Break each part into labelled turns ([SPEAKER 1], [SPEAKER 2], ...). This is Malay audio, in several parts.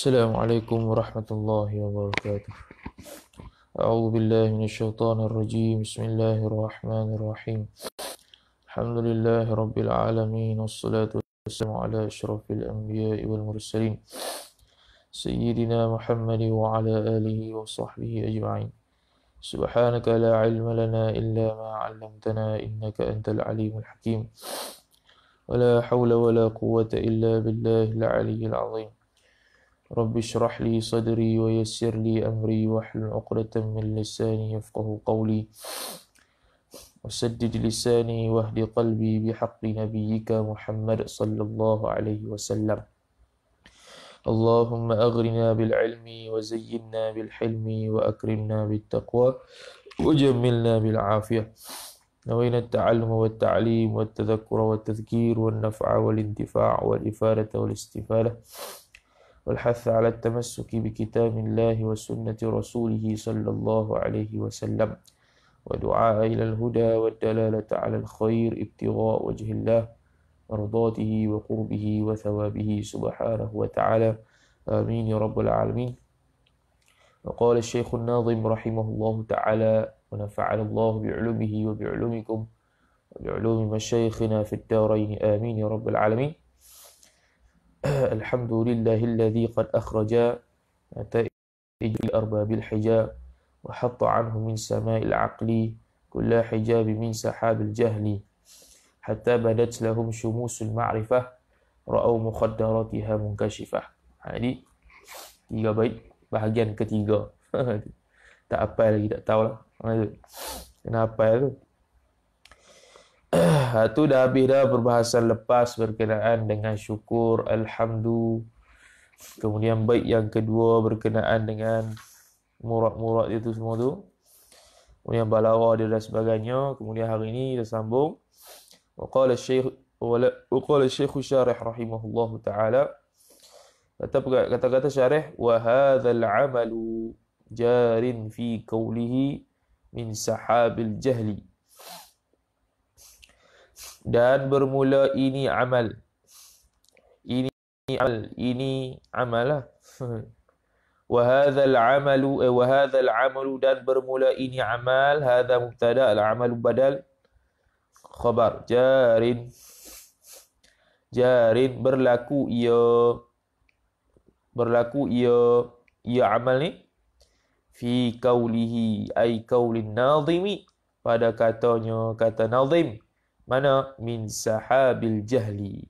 [SPEAKER 1] السلام عليكم ورحمة الله وبركاته أعوذ بالله من الشيطان الرجيم بسم الله الرحمن الرحيم الحمد لله رب العالمين والصلاة والسلام على أشرف الأنبياء والمرسلين سيدنا محمد وعلى آله وصحبه أجمعين سبحانك لا علم لنا إلا ما علمتنا إنك أنت العليم الحكيم ولا حول ولا قوة إلا بالله العلي العظيم رب اشرح لي صدري ويسر لي أمري واحلل عقدة من لساني يفقه قولي وسدد لساني واهد قلبي بحق نبيك محمد صلى الله عليه وسلم اللهم أغرنا بالعلم وزينا بالحلم وأكرمنا بالتقوى وجملنا بالعافية نوينا التعلم والتعليم والتذكر والتذكير والنفع والانتفاع والإفادة والاستفادة والحث على التمسك بكتاب الله وسنة رسوله صلى الله عليه وسلم ودعاء إلى الهدى والدلالة على الخير ابتغاء وجه الله مرضاته وقربه وثوابه سبحانه وتعالى آمين يا رب العالمين وقال الشيخ الناظم رحمه الله تعالى ونفعل الله بعلومه وبعلومكم وبعلوم مشايخنا في الدارين آمين يا رب العالمين الحمد لله الذي قد أخرج نتائج الأرباب الحجاب وحط عنه من سماء العقل كل حجاب من سحاب الجهل حتى بدت لهم شموس المعرفة رأوا مخدراتها منكشفة هذه تيجا بيت bahagian ketiga tak apa lagi tak tahulah kenapa tu Itu ah, dah habis dah perbahasan lepas berkenaan dengan syukur Alhamdulillah Kemudian baik yang kedua berkenaan dengan Murad-murad itu semua tu Kemudian balawa dia dan sebagainya Kemudian hari ini dia sambung Waqala syekh Waqala syekh syarih rahimahullah ta'ala Kata-kata syarih Wahadhal amalu jarin fi kawlihi min sahabil jahli dan bermula ini amal ini amal ini amal lah. wa hadha amal eh, wa hadha amal dan bermula ini amal hadha mubtada al-amal badal khabar jarin jarin berlaku ia berlaku ia ia amal ni fi kaulihi ay kaulin nazimi pada katanya kata nazim mana min sahabil jahli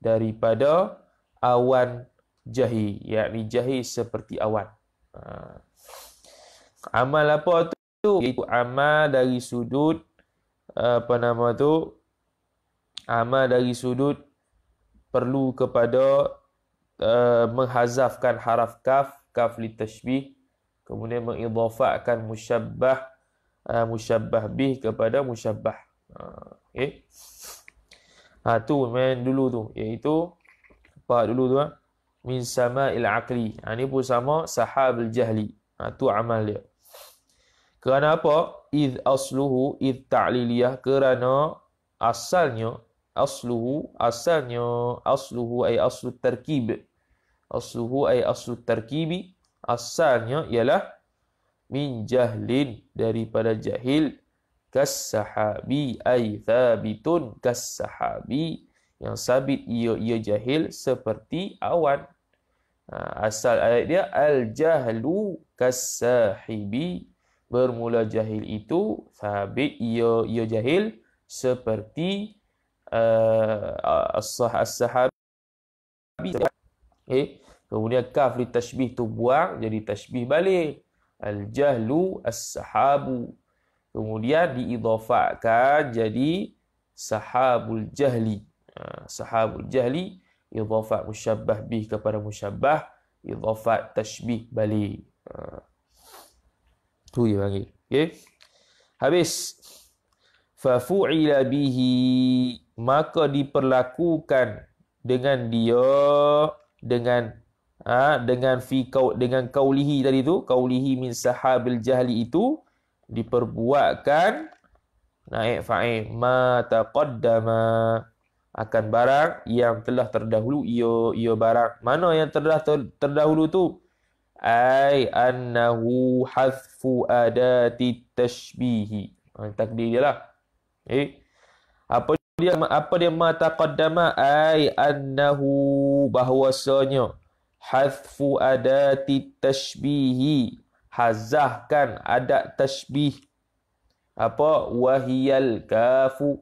[SPEAKER 1] daripada awan jahi yakni jahi seperti awan ha. amal apa tu iaitu amal dari sudut apa nama tu amal dari sudut perlu kepada uh, menghazafkan haraf kaf kaf li tashbih kemudian mengidhafakan musyabbah uh, musyabbah bih kepada musyabbah Okay. Ah, eh? Ha, tu main dulu tu. Iaitu, apa dulu tu? Ha? Min sama il aqli. Ha, ni pun sama sahab al jahli. Ha, tu amal dia. Kerana apa? Id asluhu id ta'liliyah. Kerana asalnya, asluhu, asalnya, asluhu ay aslu terkib. Asluhu ay aslu terkibi. Asalnya ialah min jahlin daripada jahil kasahabi ay thabitun kasahabi yang sabit ia ia jahil seperti awan ha, asal ayat dia al jahlu kasahibi bermula jahil itu sabit ia ia jahil seperti uh, as-sahabi okay. Eh, kemudian kaf li tashbih tu buang jadi tashbih balik al jahlu as-sahabu Kemudian diidhafakan jadi sahabul jahli. Ha, sahabul jahli, idhafak musyabbah bih kepada musyabbah, idhafak tashbih balik. Itu ha. dia panggil. Okay. Habis. Fafu'ila bihi, maka diperlakukan dengan dia, dengan ha, dengan fi kau dengan kaulihi tadi tu kaulihi min sahabil jahli itu diperbuatkan naik fa'il ma taqaddama akan barang yang telah terdahulu ia ia barang mana yang telah ter, terdahulu tu ai annahu hazfu adati tashbih ha, takdir dia lah eh apa dia apa dia ma taqaddama ai annahu bahwasanya hazfu adati tashbih hazahkan adat tashbih apa wahiyal kafu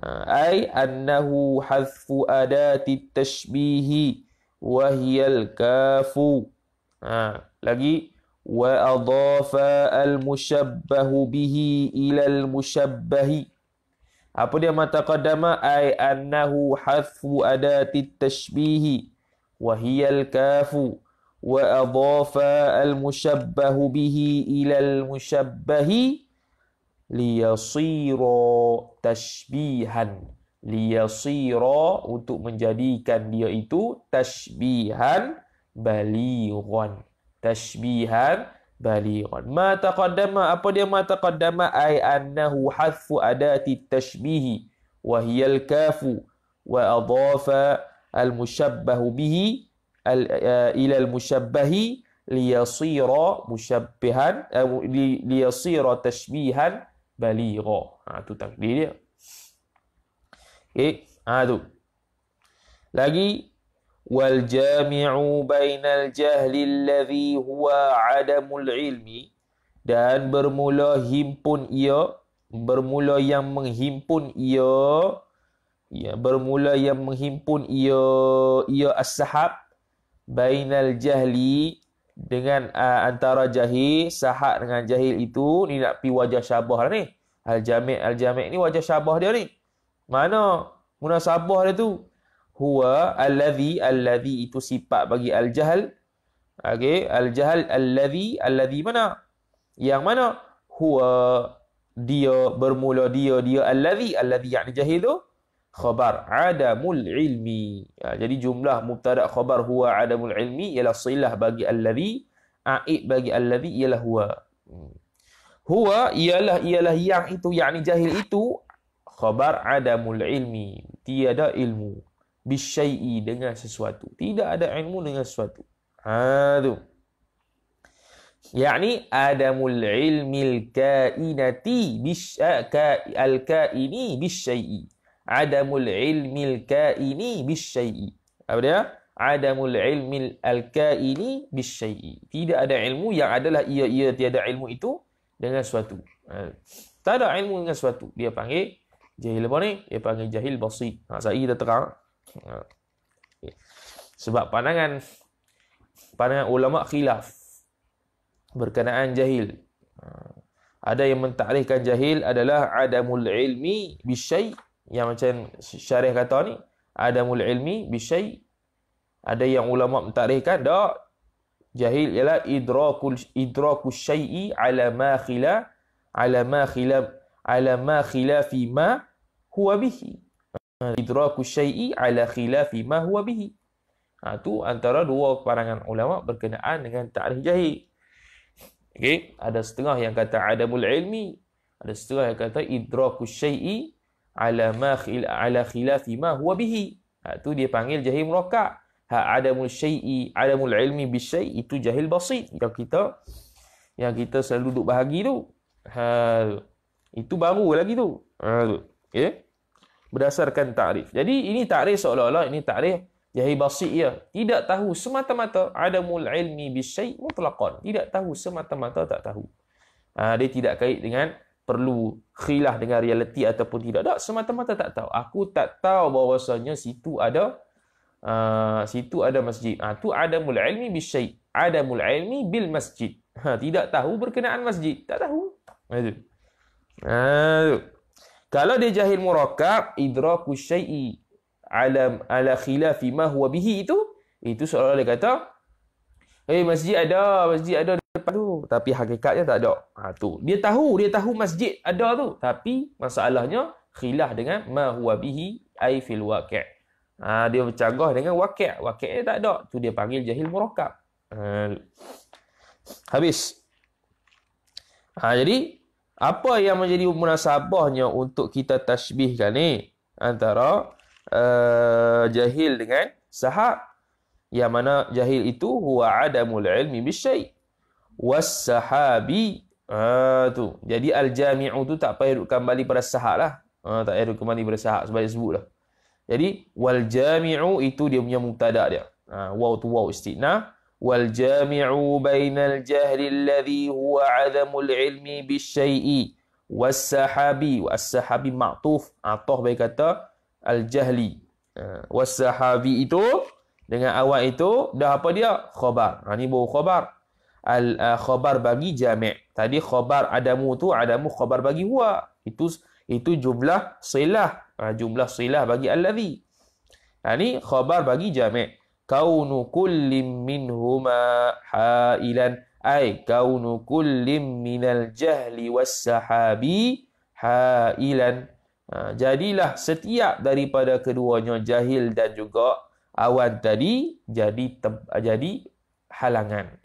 [SPEAKER 1] ha, ai annahu hazfu adati tashbih wahiyal kafu ha lagi wa adafa al mushabbahu bihi ila al mushabbahi apa dia mata qadama ai annahu hazfu adati tashbih wahiyal kafu وأضاف المشبه به إلى المشبه ليصير تشبيها ليصير untuk menjadikan dia itu tashbihan balighan tashbihan balighan ما taqaddama apa dia ma taqaddama ai annahu hadfu adati tashbihi wa hiya al kafu wa Eh, ila al-mushabbahi liyasira musyabbihan eh, liyasira tashbihan baligha ha tu takdir dia okey ha tu lagi wal jami'u bainal jahli alladhi huwa adamul ilmi dan bermula himpun ia bermula yang menghimpun ia ya bermula yang menghimpun ia ia as-sahab bainal jahli dengan uh, antara jahil sahak dengan jahil itu ni nak pi wajah syabah lah ni al jami' al jami' ni wajah syabah dia ni mana munasabah dia tu huwa allazi allazi itu sifat bagi al jahal okay al jahal al allazi allazi mana yang mana huwa dia bermula dia dia al al allazi yang jahil tu khabar adamul ilmi. Ya, jadi jumlah mubtada khabar huwa adamul ilmi ialah silah bagi alladhi, a'id bagi alladhi ialah huwa. Hmm. Huwa ialah ialah yang itu, yakni jahil itu, khabar adamul ilmi. Tiada ilmu. Bishai'i dengan sesuatu. Tidak ada ilmu dengan sesuatu. Haa Yani adamul ilmil kainati bis eh, al kaini bis adamul ilmil kaini bisyai'i. Apa dia? Adamul ilmi al-kaini bisyai'i. Tidak ada ilmu yang adalah ia-ia tiada ilmu itu dengan suatu. Ha. Tak ada ilmu dengan suatu. Dia panggil jahil apa ni? Dia panggil jahil basit. Ha, saya kita terang. Ha. Sebab pandangan pandangan ulama khilaf berkenaan jahil. Ha. Ada yang mentakrifkan jahil adalah adamul ilmi bisyai'i yang macam syarih kata ni adamul ilmi bisyai ada yang ulama mentarikhkan dak jahil ialah idrakul idraku syai'i ala ma khila ala ma khila ala ma khila fi ma huwa bihi ha, idraku syai'i ala khila fi ma huwa bihi ha, tu antara dua pandangan ulama berkenaan dengan takrif jahil okey ada setengah yang kata adamul ilmi ada setengah yang kata idraku syai'i ala ma ala khilafi ma huwa bihi. Ha, tu dia panggil jahil murakkab. Ha adamul syai'i, adamul ilmi bis itu jahil basit. Yang kita yang kita selalu duk bahagi tu. Ha itu baru lagi tu. Ha tu. Ya? Okay? Berdasarkan takrif. Jadi ini takrif seolah-olah ini takrif jahil basit ya. Tidak tahu semata-mata adamul ilmi bis syai' mutlaqan. Tidak tahu semata-mata tak tahu. Ha, dia tidak kait dengan perlu khilaf dengan realiti ataupun tidak. Tak, semata-mata tak tahu. Aku tak tahu bahawasanya situ ada uh, situ ada masjid. Ha, tu ada mul ilmi bisyai. Ada mul ilmi bil masjid. Ha, tidak tahu berkenaan masjid. Tak tahu. Itu. Ha, ha Kalau dia jahil murakab, idraku syai'i alam ala khilafi ma huwa bihi itu, itu seolah-olah dia kata, eh hey, masjid ada, masjid ada depan tu tapi hakikatnya tak ada. Ha tu. Dia tahu, dia tahu masjid ada tu tapi masalahnya khilaf dengan ma huwa bihi ai fil waqi'. Ha dia bercanggah dengan waqi'. Waqi'nya tak ada. Tu dia panggil jahil murakkab. Ha, habis. Ha jadi apa yang menjadi munasabahnya untuk kita tashbihkan ni antara uh, jahil dengan sahab yang mana jahil itu huwa adamul ilmi bisyai' wassahabi ha, tu jadi al jami'u tu tak payah duduk kembali pada sahab lah ha, tak payah duduk kembali pada sahab sebab dia sebut lah jadi wal jami'u itu dia punya mubtada dia ha, waw tu waw istina wal jami'u bainal Jahli alladhi huwa adamul ilmi Was Sahabi, was Sahabi. ma'tuf atau baik kata al jahli ha, Was Sahabi itu dengan awal itu dah apa dia khabar ha ni baru khabar al uh, khabar bagi jami' tadi khabar adamu tu adamu khabar bagi huwa itu itu jumlah silah ah, jumlah silah bagi allazi ini ha, khabar bagi jami' kaunu kullim minhuma hailan ai kaunu kullim al jahli was sahabi hailan ha, jadilah setiap daripada keduanya jahil dan juga awan tadi jadi jadi halangan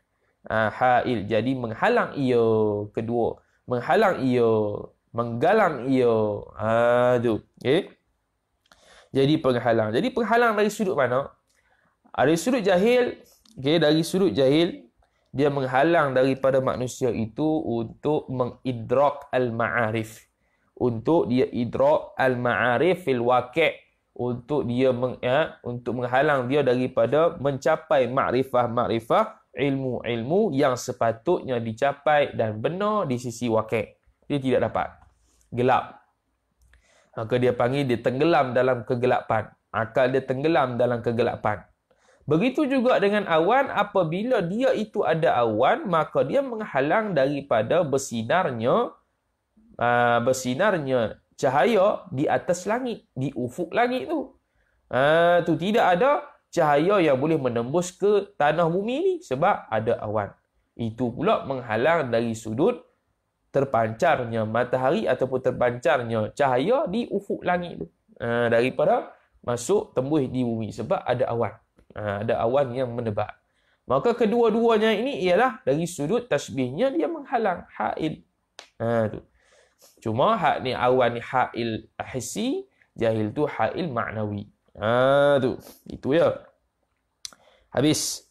[SPEAKER 1] Ah, ha'il. Jadi menghalang io kedua. Menghalang io, Menggalang io, Aduh. okay. Jadi penghalang. Jadi penghalang dari sudut mana? Dari sudut jahil. Okay, dari sudut jahil. Dia menghalang daripada manusia itu untuk mengidrok al-ma'arif. Untuk dia idrok al-ma'arif fil wakil. Untuk dia meng, ya, untuk menghalang dia daripada mencapai ma'rifah-ma'rifah. makrifah makrifah ilmu-ilmu yang sepatutnya dicapai dan benar di sisi wakil. Dia tidak dapat. Gelap. Maka dia panggil dia tenggelam dalam kegelapan. Akal dia tenggelam dalam kegelapan. Begitu juga dengan awan, apabila dia itu ada awan, maka dia menghalang daripada bersinarnya uh, bersinarnya cahaya di atas langit, di ufuk langit tu. Uh, tu tidak ada cahaya yang boleh menembus ke tanah bumi ni sebab ada awan. Itu pula menghalang dari sudut terpancarnya matahari ataupun terpancarnya cahaya di ufuk langit tu. Ha, daripada masuk tembus di bumi sebab ada awan. Ha, ada awan yang menebak. Maka kedua-duanya ini ialah dari sudut tasbihnya dia menghalang ha'il. Ha, tu. Cuma hak ni awan ni ha'il hissi, jahil tu ha'il maknawi. Ah tu, itu ya. Habis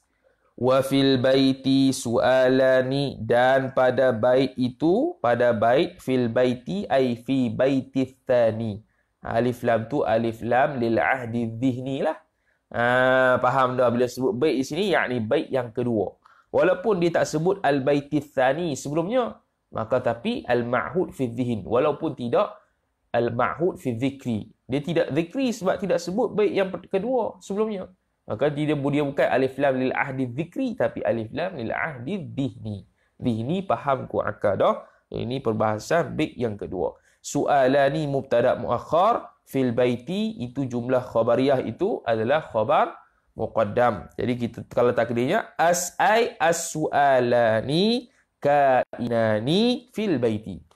[SPEAKER 1] wa fil baiti sualani dan pada bait itu pada bait fil baiti ai fi baiti tsani ah, alif lam tu alif lam lil ahdi dhihni lah Ah faham dah bila sebut bait di sini yakni bait yang kedua walaupun dia tak sebut al baiti tsani sebelumnya maka tapi al ma'hud fi dhihin walaupun tidak al ma'hud fi dhikri dia tidak zikri sebab tidak sebut baik yang kedua sebelumnya. Maka dia, dia bukan alif lam lil ahdi zikri tapi alif lam lil ahdi dihni. Dihni faham ku akadah. Ini perbahasan baik yang kedua. Su'alani mubtada muakhar fil baiti itu jumlah khabariyah itu adalah khabar muqaddam. Jadi kita kalau takdirnya as ai as su'alani kainani fil baiti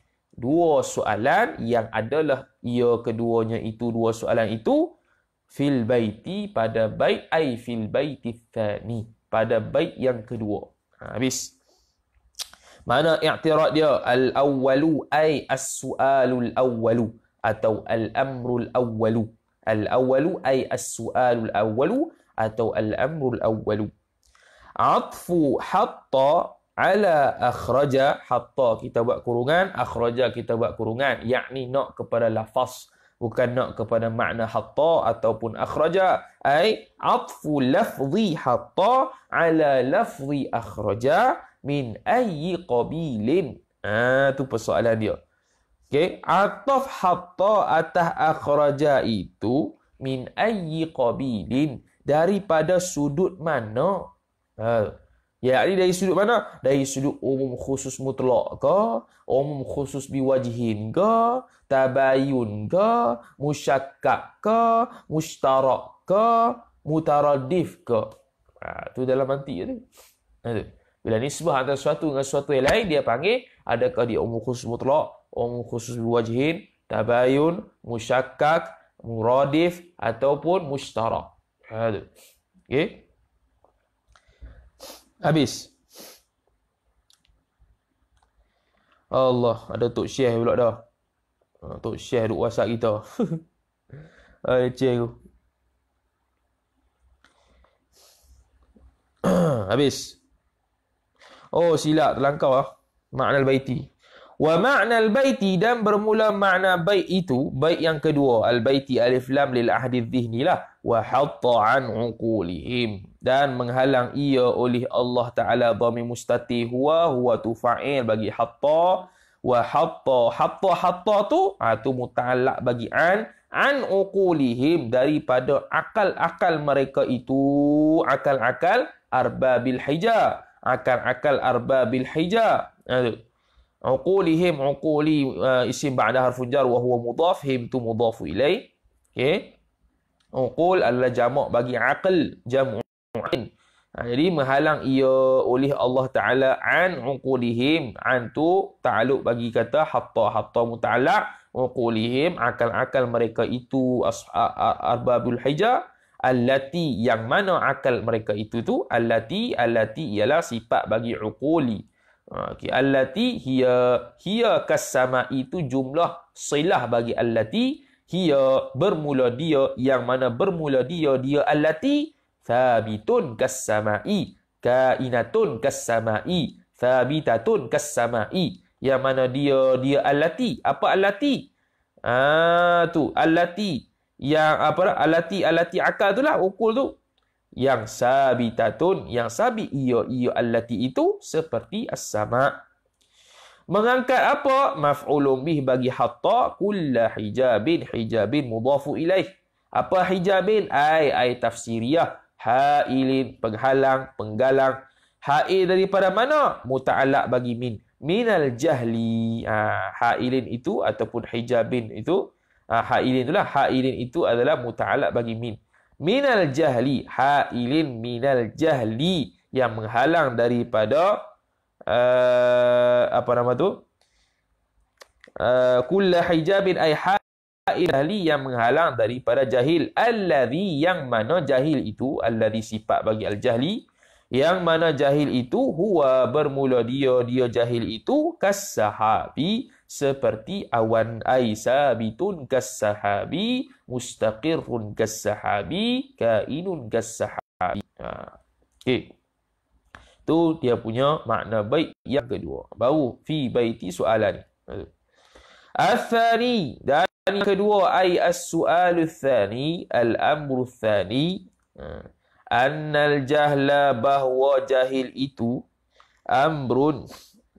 [SPEAKER 1] dua soalan yang adalah ia keduanya itu dua soalan itu fil baiti pada bait ai fil baiti tsani pada bait yang kedua ha, habis mana i'tirad dia al awwalu ai as sualul awwalu atau al amrul awwalu al awwalu ai as sualul awwalu atau al amrul awwalu atfu hatta ala akhraja hatta kita buat kurungan akhraja kita buat kurungan yakni nak kepada lafaz bukan nak kepada makna hatta ataupun akhraja ai atfu lafzi hatta ala lafzi akhraja min ayyi qabilin ah tu persoalan dia okey ataf hatta atah akhraja itu min ayyi qabilin daripada sudut mana ha. Ya Yakni dari sudut mana? Dari sudut umum khusus mutlak ke? Umum khusus biwajihin ke? Tabayun ke? Musyakak ke? Mushtarak ke? Mutaradif ke? Ha, dalam mantik je tu. Ha, Bila nisbah antara sesuatu dengan sesuatu yang lain, dia panggil adakah dia umum khusus mutlak, umum khusus biwajihin, tabayun, musyakak, muradif, ataupun mushtarak. Ha, tu. Okay? Habis. Allah, ada Tok Syekh pula dah. Ha, Tok Syekh duk WhatsApp kita. Hai cikgu. Habis. Oh, silap terlangkau ah. Makna baiti Wa ma'na al-baiti dan bermula makna bait itu, bait yang kedua, al-baiti alif lam lil ahdi dhihni lah. Wa hatta an uqulihim. Dan menghalang ia oleh Allah Ta'ala dhami mustati huwa huwa tufa'il bagi hatta. Wa hatta, hatta, hatta tu, itu ha, muta'alak bagi an. An uqulihim daripada akal-akal mereka itu, akal-akal arbabil bil Akal-akal arbabil bil uqulihim uquli uh, isim ba'da harfun jar wa huwa mudhaf him tu mudhafu ilai okey uqul adalah jamak bagi aql jamu'in ha, jadi menghalang ia oleh Allah taala an uqulihim an tu ta'alluq bagi kata hatta hatta muta'alliq uqulihim akal-akal mereka itu arbabul hija allati yang mana akal mereka itu tu allati allati ialah sifat bagi uquli Ha, okay. Allati hiya. Hiya kasama itu jumlah silah bagi allati. Hiya bermula dia. Yang mana bermula dia. Dia allati. Thabitun kasama'i. Kainatun kasama'i. Thabitatun kasama'i. Yang mana dia. Dia allati. Apa allati? Ah tu allati yang apa allati allati akal tu lah ukul tu yang sabitatun yang sabi iyo iyo allati itu seperti as-sama mengangkat apa maf'ulun bih bagi hatta kullu hijabin hijabin mudafu ilaih apa hijabin ai ai tafsiriyah hailin penghalang penggalang hail daripada mana muta'allaq bagi min minal jahli ha, hailin itu ataupun hijabin itu ha, hailin itulah hailin itu adalah muta'allaq bagi min minal jahli hailin minal jahli yang menghalang daripada uh, apa nama tu uh, kulla hijabin ay hailin yang menghalang daripada jahil alladhi yang mana jahil itu alladhi sifat bagi al jahli yang mana jahil itu huwa bermula dia dia jahil itu kasahabi seperti awan aisa bitun kasahabi mustaqirun kasahabi kainun kasahabi ha. okey tu dia punya makna baik yang kedua baru fi baiti soalan ha. Athani dan yang kedua ai as-su'al athani al-amr athani ha. an al-jahla bahwa jahil itu amrun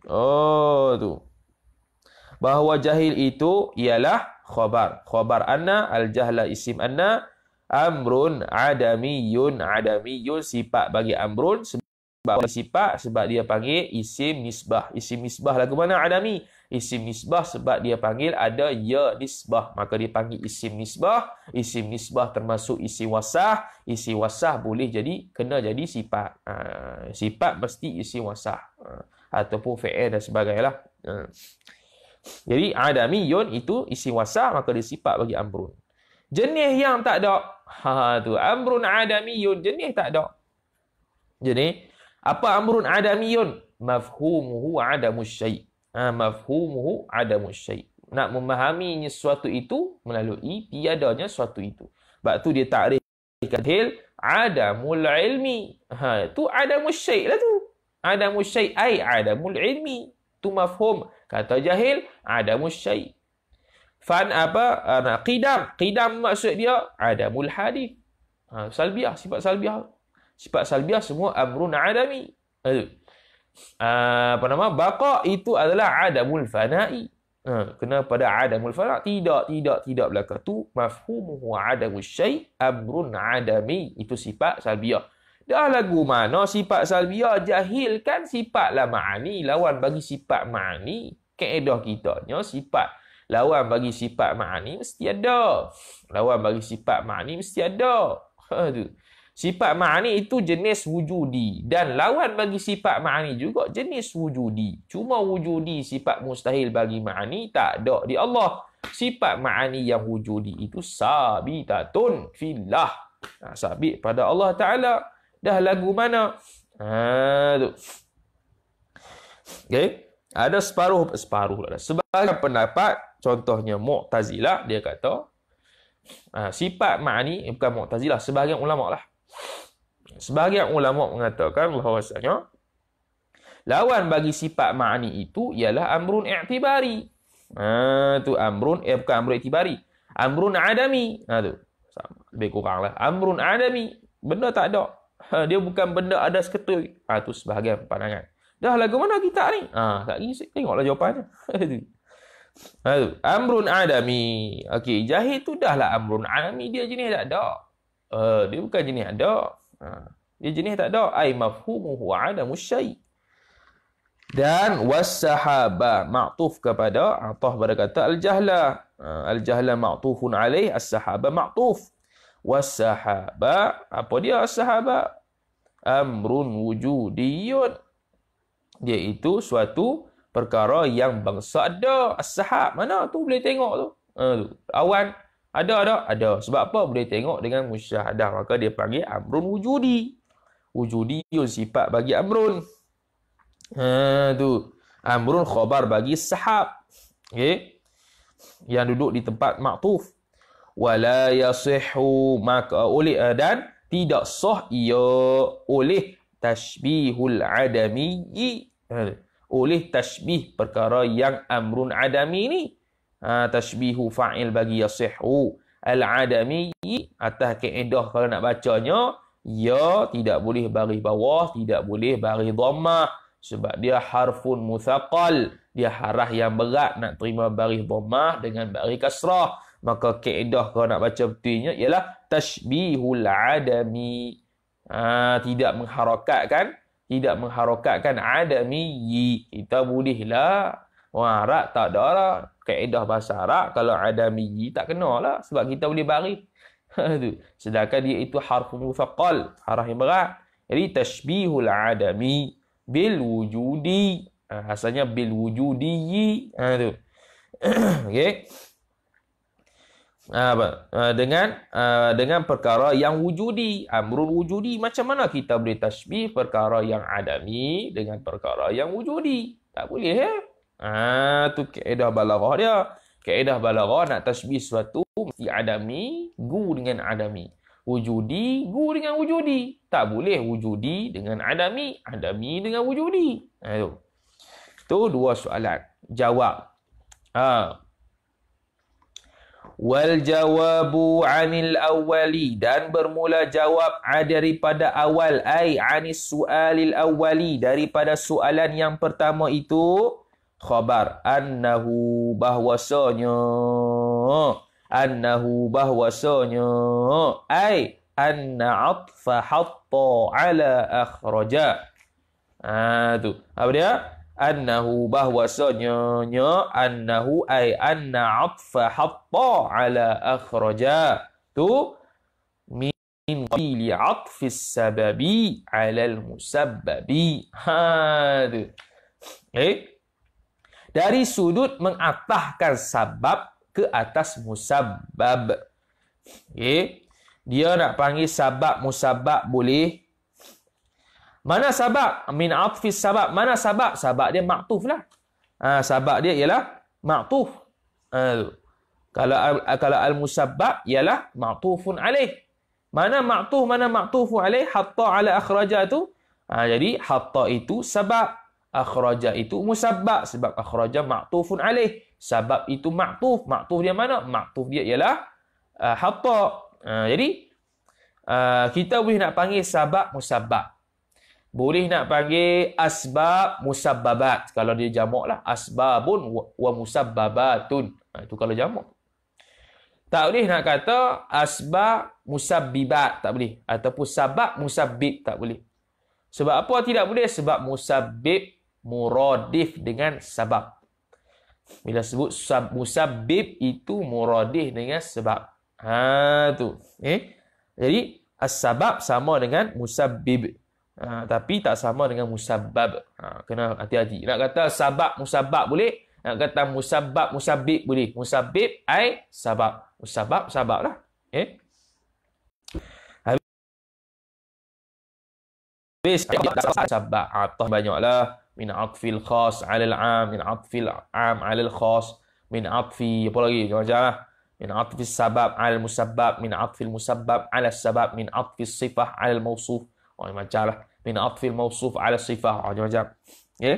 [SPEAKER 1] oh tu bahawa jahil itu ialah khabar. Khabar anna al-jahla isim anna amrun adamiyun adamiyun sifat bagi amrun sebab sifat sebab dia panggil isim nisbah. Isim nisbah lagu mana adami? Isim nisbah sebab dia panggil ada ya nisbah. Maka dia panggil isim nisbah. Isim nisbah termasuk isim wasah. Isim wasah boleh jadi, kena jadi sifat. Ha, sifat mesti isim wasah. Ha, ataupun fi'il dan sebagainya. lah. Ha. Jadi adamiyun itu isi wasah maka dia sifat bagi amrun. Jenis yang tak ada. Ha tu amrun adamiyun jenis tak ada. Jadi apa amrun adamiyun? Mafhumuhu adamus syai. Ha, mafhumuhu adamus syai. Nak memahaminya sesuatu itu melalui tiadanya sesuatu itu. Sebab tu dia takrifkan hil adamul ilmi. Ha tu adamus syai lah tu. Adamus syai ai adamul ilmi tu mafhum kata jahil ada musyai. fan apa nak qidam qidam maksud dia ada hadi ha, salbiah sifat salbiah sifat salbiah semua amrun adami Aduh. Ha, ha, apa nama baqa itu adalah adamul fana'i ha, kena pada adamul fana tidak tidak tidak belaka tu mafhumuhu adamus syai amrun adami itu sifat salbiah Dah lagu mana sifat Salbia jahil kan sifat lah ma'ani. Lawan bagi sifat ma'ani. Kaedah kita. Ya, sifat. Lawan bagi sifat ma'ani mesti ada. Lawan bagi sifat ma'ani mesti ada. Ha, sifat ma'ani itu jenis wujudi. Dan lawan bagi sifat ma'ani juga jenis wujudi. Cuma wujudi sifat mustahil bagi ma'ani tak ada di Allah. Sifat ma'ani yang wujudi itu sabitatun fillah. Nah, ha, sabit pada Allah Ta'ala. Dah lagu mana? Ha tu. Okey. Ada separuh separuh lah. Sebagai pendapat contohnya Mu'tazilah dia kata uh, sifat ma'ani eh, bukan Mu'tazilah sebahagian ulama lah. Sebahagian ulama mengatakan bahawasanya lawan bagi sifat ma'ani itu ialah amrun i'tibari. Ha tu amrun eh bukan amrun i'tibari. Amrun adami. Ha tu. Sama. Lebih kurang lah. Amrun adami. Benda tak ada ha, dia bukan benda ada seketul. Ha, itu sebahagian pandangan. Dah lagu mana kita ni? Ah, ha, tak ingat tengoklah jawapannya. Itu. ha, tu. Amrun adami. Okey, jahil tu dah lah amrun adami dia jenis tak ada. Uh, dia bukan jenis ada. Ha. Dia jenis tak ada. Ai mafhumuhu adamu syai. Dan wasahaba ma'tuf kepada Atah pada kata al-jahla. Uh, al-jahla ma'tufun alaih, as-sahaba ma'tuf wasahaba apa dia wasahaba? amrun wujudiyun iaitu suatu perkara yang bangsa ada sahab mana tu boleh tengok tu ha, awan ada ada ada sebab apa boleh tengok dengan musyahadah maka dia panggil amrun wujudi wujudi sifat bagi amrun ha tu amrun khabar bagi sahab okey yang duduk di tempat maktuf wala yasihu maka oleh uh, dan tidak sah ia oleh tashbihul adami uh, oleh tashbih perkara yang amrun adami ni uh, tashbihu fa'il bagi yasihu al adami atas kaedah kalau nak bacanya ya tidak boleh baris bawah tidak boleh baris dhammah sebab dia harfun musaqal dia harah yang berat nak terima baris dhammah dengan baris kasrah maka kaedah kau nak baca betulnya ialah tashbihul adami ha, tidak mengharakatkan tidak mengharakatkan adami kita bolehlah warak tak ada lah kaedah bahasa Arab kalau adami tak lah sebab kita boleh bari ha, sedangkan dia itu harf mufaqqal harah yang berat jadi tashbihul adami bil wujudi ha, asalnya bil wujudi ha tu okey Ah, ah, dengan ah, dengan perkara yang wujudi amrun wujudi macam mana kita boleh tashbih perkara yang adami dengan perkara yang wujudi tak boleh ya ah tu kaedah balaghah dia kaedah balaghah nak tasbih sesuatu mesti adami gu dengan adami wujudi gu dengan wujudi tak boleh wujudi dengan adami adami dengan wujudi ha, tu tu dua soalan jawab ha wal jawabu anil awwali dan bermula jawab daripada awal ai anis sualil awwali daripada soalan yang pertama itu khabar annahu bahwasanya annahu bahwasanya ai anna atfa hatta ala akhraja ah tu apa dia annahu bahwasanya nya annahu ai anna atfa hatta ala akhraja tu min qili atfi sababi ala al musabbabi ha tu eh dari sudut mengatahkan sebab ke atas musabbab eh dia nak panggil sabab musabbab boleh mana sabab? Min afis sabab. Mana sabab? Sabab dia maktuf lah. Ha, sabab dia ialah maktuf. Ha, kalau kalau al-musabab ialah maktufun alaih. Mana maktuf, mana maktufun alaih? Hatta ala akhraja tu. Ha, jadi, hatta itu sabab. Akhraja itu musabab. Sebab akhraja maktufun alaih. Sabab itu maktuf. Maktuf dia mana? Maktuf dia ialah uh, hatta. Ha, jadi, uh, kita boleh nak panggil sabab musabab. Boleh nak panggil asbab musababat Kalau dia jamuk lah. Asbabun wa musababatun Ha, itu kalau jamuk. Tak boleh nak kata asbab musabibat Tak boleh. Ataupun sabab musabib Tak boleh. Sebab apa tidak boleh? Sebab musabib muradif dengan sabab. Bila sebut musabib itu muradif dengan sebab. Ha tu. Eh? Jadi, asbab sama dengan musabib Ha, tapi tak sama dengan musabab. Ha, kena hati-hati. Nak kata sabab, musabab boleh. Nak kata musabab, musabib boleh. Musabib, ay, sabab. Musabab, sabab lah. Eh? Habis, sabab. Atah ha, banyaklah. Min atfil khas alil am. Min atfil am alil khas. Min atfi, apa lagi? Macam-macam lah. Min atfil sabab alil musabab. Min atfil musabab alil sabab. Min atfil sifah alil mausuf. Orang oh, macam lah. Min atfil mausuf ala sifah. Orang oh, macam. Okay. Ya?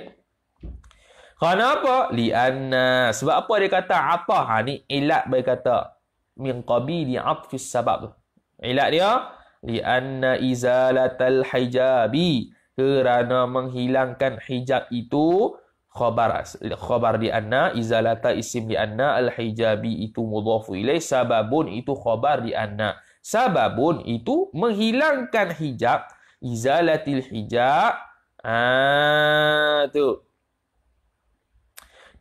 [SPEAKER 1] Kenapa? Lianna. Sebab apa dia kata apa? Ha, ni ilat kata Min qabili atfis sabab tu. Ilat dia. Lianna izalatal hijabi. Kerana menghilangkan hijab itu. Khabar, khabar di anna. Izalata isim di anna. Al hijabi itu mudhafu ilaih. Sababun itu khabar di anna. Sababun itu menghilangkan hijab izalatil hijab ah tu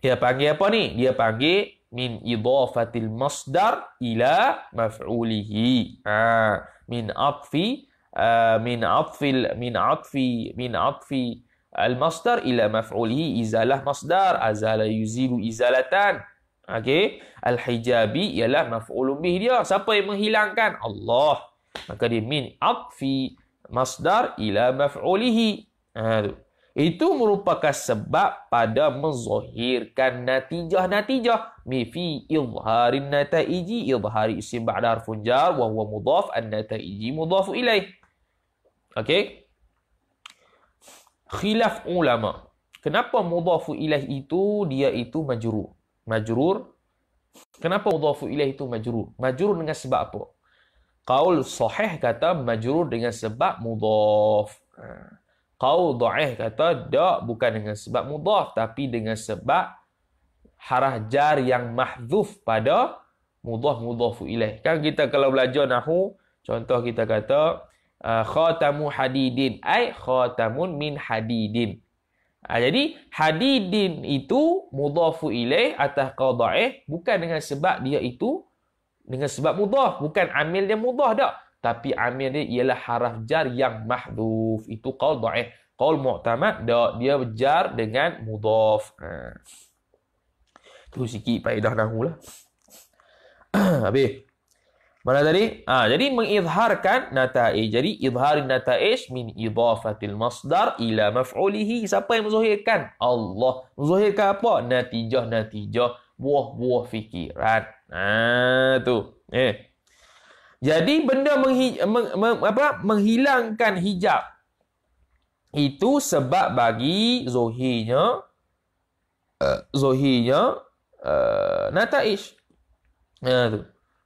[SPEAKER 1] dia panggil apa ni dia panggil min idafatil masdar ila maf'ulihi ah min atfi ha, min atfi, min atfi min atfi al masdar ila maf'ulihi izalah masdar azala yuzilu izalatan okey al hijabi ialah maf'ul bih dia siapa yang menghilangkan Allah maka dia min atfi masdar ila maf'ulihi. Ha, tu. Itu merupakan sebab pada menzahirkan natijah-natijah. Mi fi izharin nataiji izhari isim ba'da harfun jar wa huwa mudhaf an nataiji mudhafu ilaih. Okey. Khilaf ulama. Kenapa mudhafu ilaih itu dia itu majrur? Majrur. Kenapa mudhafu ilaih itu majrur? Majrur dengan sebab apa? Qaul sahih kata majrur dengan sebab mudhaf. Ha. Qaul da'ih kata da' bukan dengan sebab mudhaf tapi dengan sebab harah jar yang mahzuf pada mudhaf mudhafu ilaih. Kan kita kalau belajar nahu, contoh kita kata ah, khatamu hadidin. Ay khatamun min hadidin. Ha, jadi hadidin itu mudhafu ilaih atas qada'ih bukan dengan sebab dia itu dengan sebab mudah. Bukan amil dia mudah tak. Tapi amil dia ialah haraf jar yang mahduf Itu qawl da'ih. Qawl mu'tamad tak. Dia jar dengan mudah. Ha. Itu sikit paedah nahu lah. Habis. Mana tadi? Ha, jadi mengizharkan nata'ij. Jadi izharin nata'ij min idhafatil masdar ila maf'ulihi. Siapa yang menzuhirkan? Allah. Menzuhirkan apa? Natijah-natijah buah-buah fikiran. Ah tu. Eh. Jadi benda menghi, meng, meng, apa menghilangkan hijab itu sebab bagi zohinya uh, eh, zohinya uh, eh, nataij. Ah tu.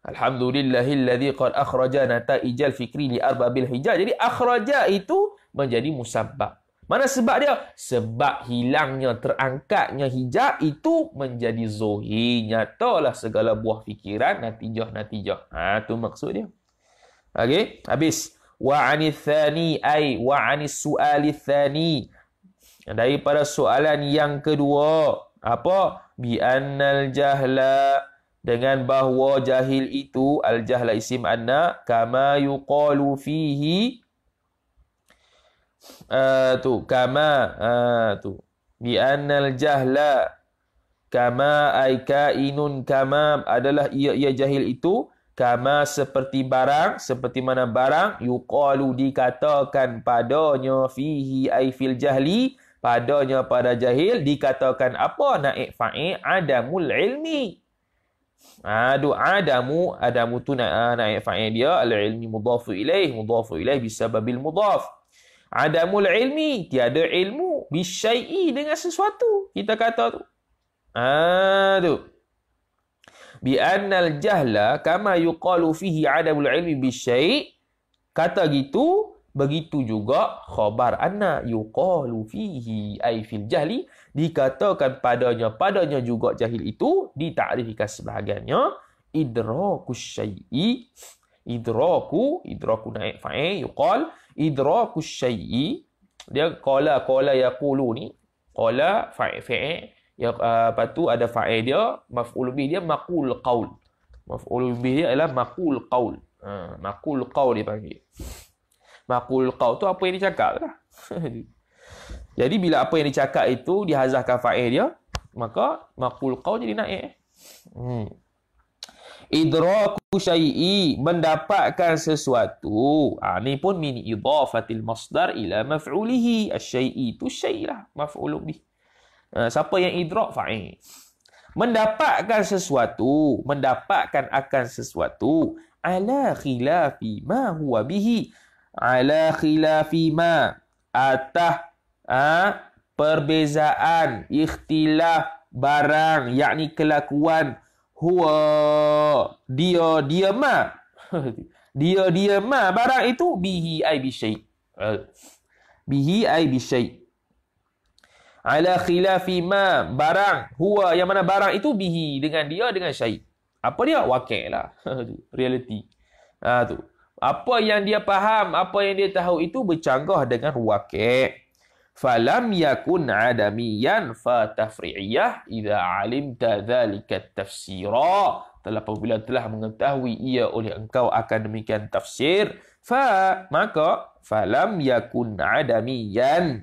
[SPEAKER 1] Alhamdulillahillazi qad akhraja nataijal fikri li arbabil hijab. Jadi akhraja itu menjadi musabbab. Mana sebab dia? Sebab hilangnya terangkatnya hijab itu menjadi zuhir nyatalah segala buah fikiran natijah-natijah. Ha tu maksud dia. Okey, habis. Wa ani thani ai wa ani suali thani. Daripada soalan yang kedua, apa? Bi annal jahla dengan bahawa jahil itu al jahla isim anna kama yuqalu fihi Ah, tu kama ah, tu bi annal jahla kama inun kama adalah ia ia jahil itu kama seperti barang seperti mana barang yuqalu dikatakan padanya fihi ai fil jahli padanya pada jahil dikatakan apa naik fa'i adamul ilmi Aduh, adamu, adamu tu ah, na'i fa'i dia, al-ilmi mudhafu ilaih, mudhafu ilaih bisababil mudhafu. Adamul ilmi, tiada ilmu. Bisyai'i dengan sesuatu. Kita kata tu. Ah tu. Bi annal jahla kama yuqalu fihi adamul ilmi bisyai' Kata gitu, begitu juga khabar anna yuqalu fihi ay fil jahli dikatakan padanya padanya juga jahil itu ditakrifkan sebahagiannya idraku syai'i idraku idraku naik fa'i yuqal idraku syai'i dia qala qala yaqulu ni qala fa'il fa'i ya uh, ah, apa ada fa'il dia maf'ul bih dia maqul qaul maf'ul bih dia ialah maqul qaul ha uh, maqul qaul dia panggil maqul qaul tu apa yang dicakap lah jadi bila apa yang dicakap itu dihazahkan fa'il dia maka maqul qaul jadi naik hmm idraku syai'i mendapatkan sesuatu ha, ni pun min idafatil masdar ila maf'ulihi asyai'i tu syai'lah maf'ulun bih ah, ha, siapa yang idrak fa'il mendapatkan sesuatu mendapatkan akan sesuatu ala khilafi ma huwa bihi ala khilafi ma atah ah, ha, perbezaan ikhtilaf barang yakni kelakuan huwa dia ah. dia ma dia dia ah. ma barang itu bihi ai bi syai eh, bihi ai bi syai ala khilafi ma barang huwa yang mana barang itu bihi dengan dia dengan syai apa dia wakil lah reality ha tu apa yang dia faham apa yang dia tahu itu bercanggah dengan wakil falam yakun adamiyan fa tafri'iyah idza alimta dzalika tafsira telah apabila telah mengetahui ia oleh engkau akan demikian tafsir fa maka falam yakun adamiyan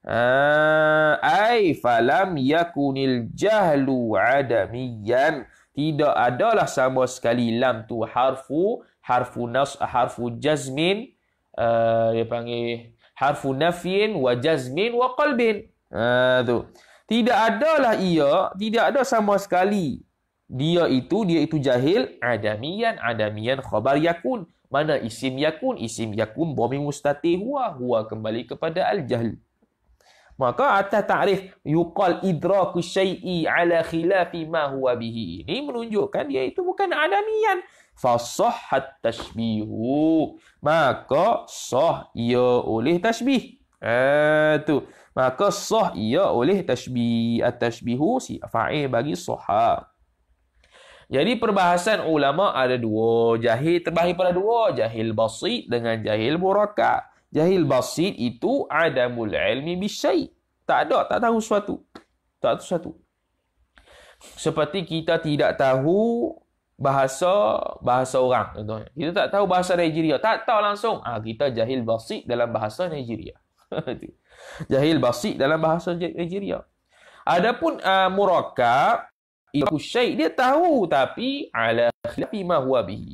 [SPEAKER 1] ha, ai falam yakunil jahlu adamiyan tidak adalah sama sekali lam tu harfu harfu nas harfu jazmin uh, dia panggil harfu nafyin wa jazmin wa qalbin. Ha tu. Tidak adalah ia, tidak ada sama sekali. Dia itu, dia itu jahil adamian, adamian khabar yakun. Mana isim yakun? Isim yakun bumi mustati huwa, huwa kembali kepada al-jahl. Maka atas takrif yuqal idraku syai'i ala khilafi ma huwa bihi. Ini menunjukkan dia itu bukan alamian. Fa sahhat tashbihu. Maka sah ia oleh tashbih. Eh tu. Maka sah ia oleh tashbih. At-tashbihu si fa'il bagi sahha. Jadi perbahasan ulama ada dua. Jahil terbahagi pada dua. Jahil basit dengan jahil murakat. Jahil basit itu adamul ilmi bisyai. Tak ada, tak tahu sesuatu. Tak tahu sesuatu. Seperti kita tidak tahu bahasa bahasa orang. Contohnya. Kita tak tahu bahasa Nigeria. Tak tahu langsung. Ah ha, kita jahil basit dalam bahasa Nigeria. jahil basit dalam bahasa Nigeria. Adapun uh, murakab itu syai dia tahu tapi ala khilafi ma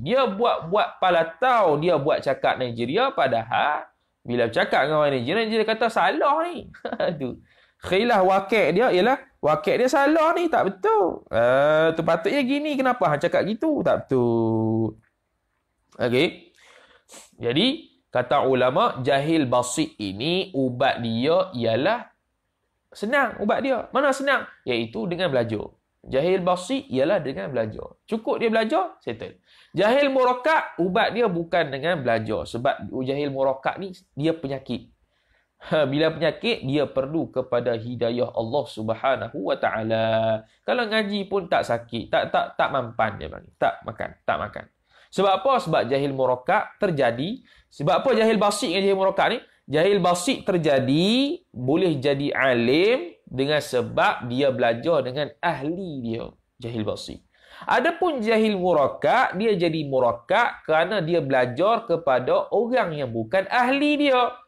[SPEAKER 1] Dia buat buat palatau, dia buat cakap Nigeria padahal bila bercakap dengan orang ni, jiran dia kata salah ni. tu. Khilah wakil dia ialah, wakil dia salah ni, tak betul. Uh, tu patutnya gini, kenapa Han cakap gitu? Tak betul. Okey. Jadi, kata ulama, jahil basik ini, ubat dia ialah senang ubat dia. Mana senang? Yaitu dengan belajar. Jahil basi ialah dengan belajar. Cukup dia belajar, settle. Jahil murakak, ubat dia bukan dengan belajar. Sebab jahil murakak ni, dia penyakit. Ha, bila penyakit, dia perlu kepada hidayah Allah Subhanahu Wa Kalau ngaji pun tak sakit, tak tak tak mampan dia bang. Tak makan, tak makan. Sebab apa? Sebab jahil murakak terjadi. Sebab apa jahil basi dengan jahil murakak ni? Jahil basik terjadi boleh jadi alim dengan sebab dia belajar dengan ahli dia. Jahil basik. Adapun jahil murakak, dia jadi murakak kerana dia belajar kepada orang yang bukan ahli dia.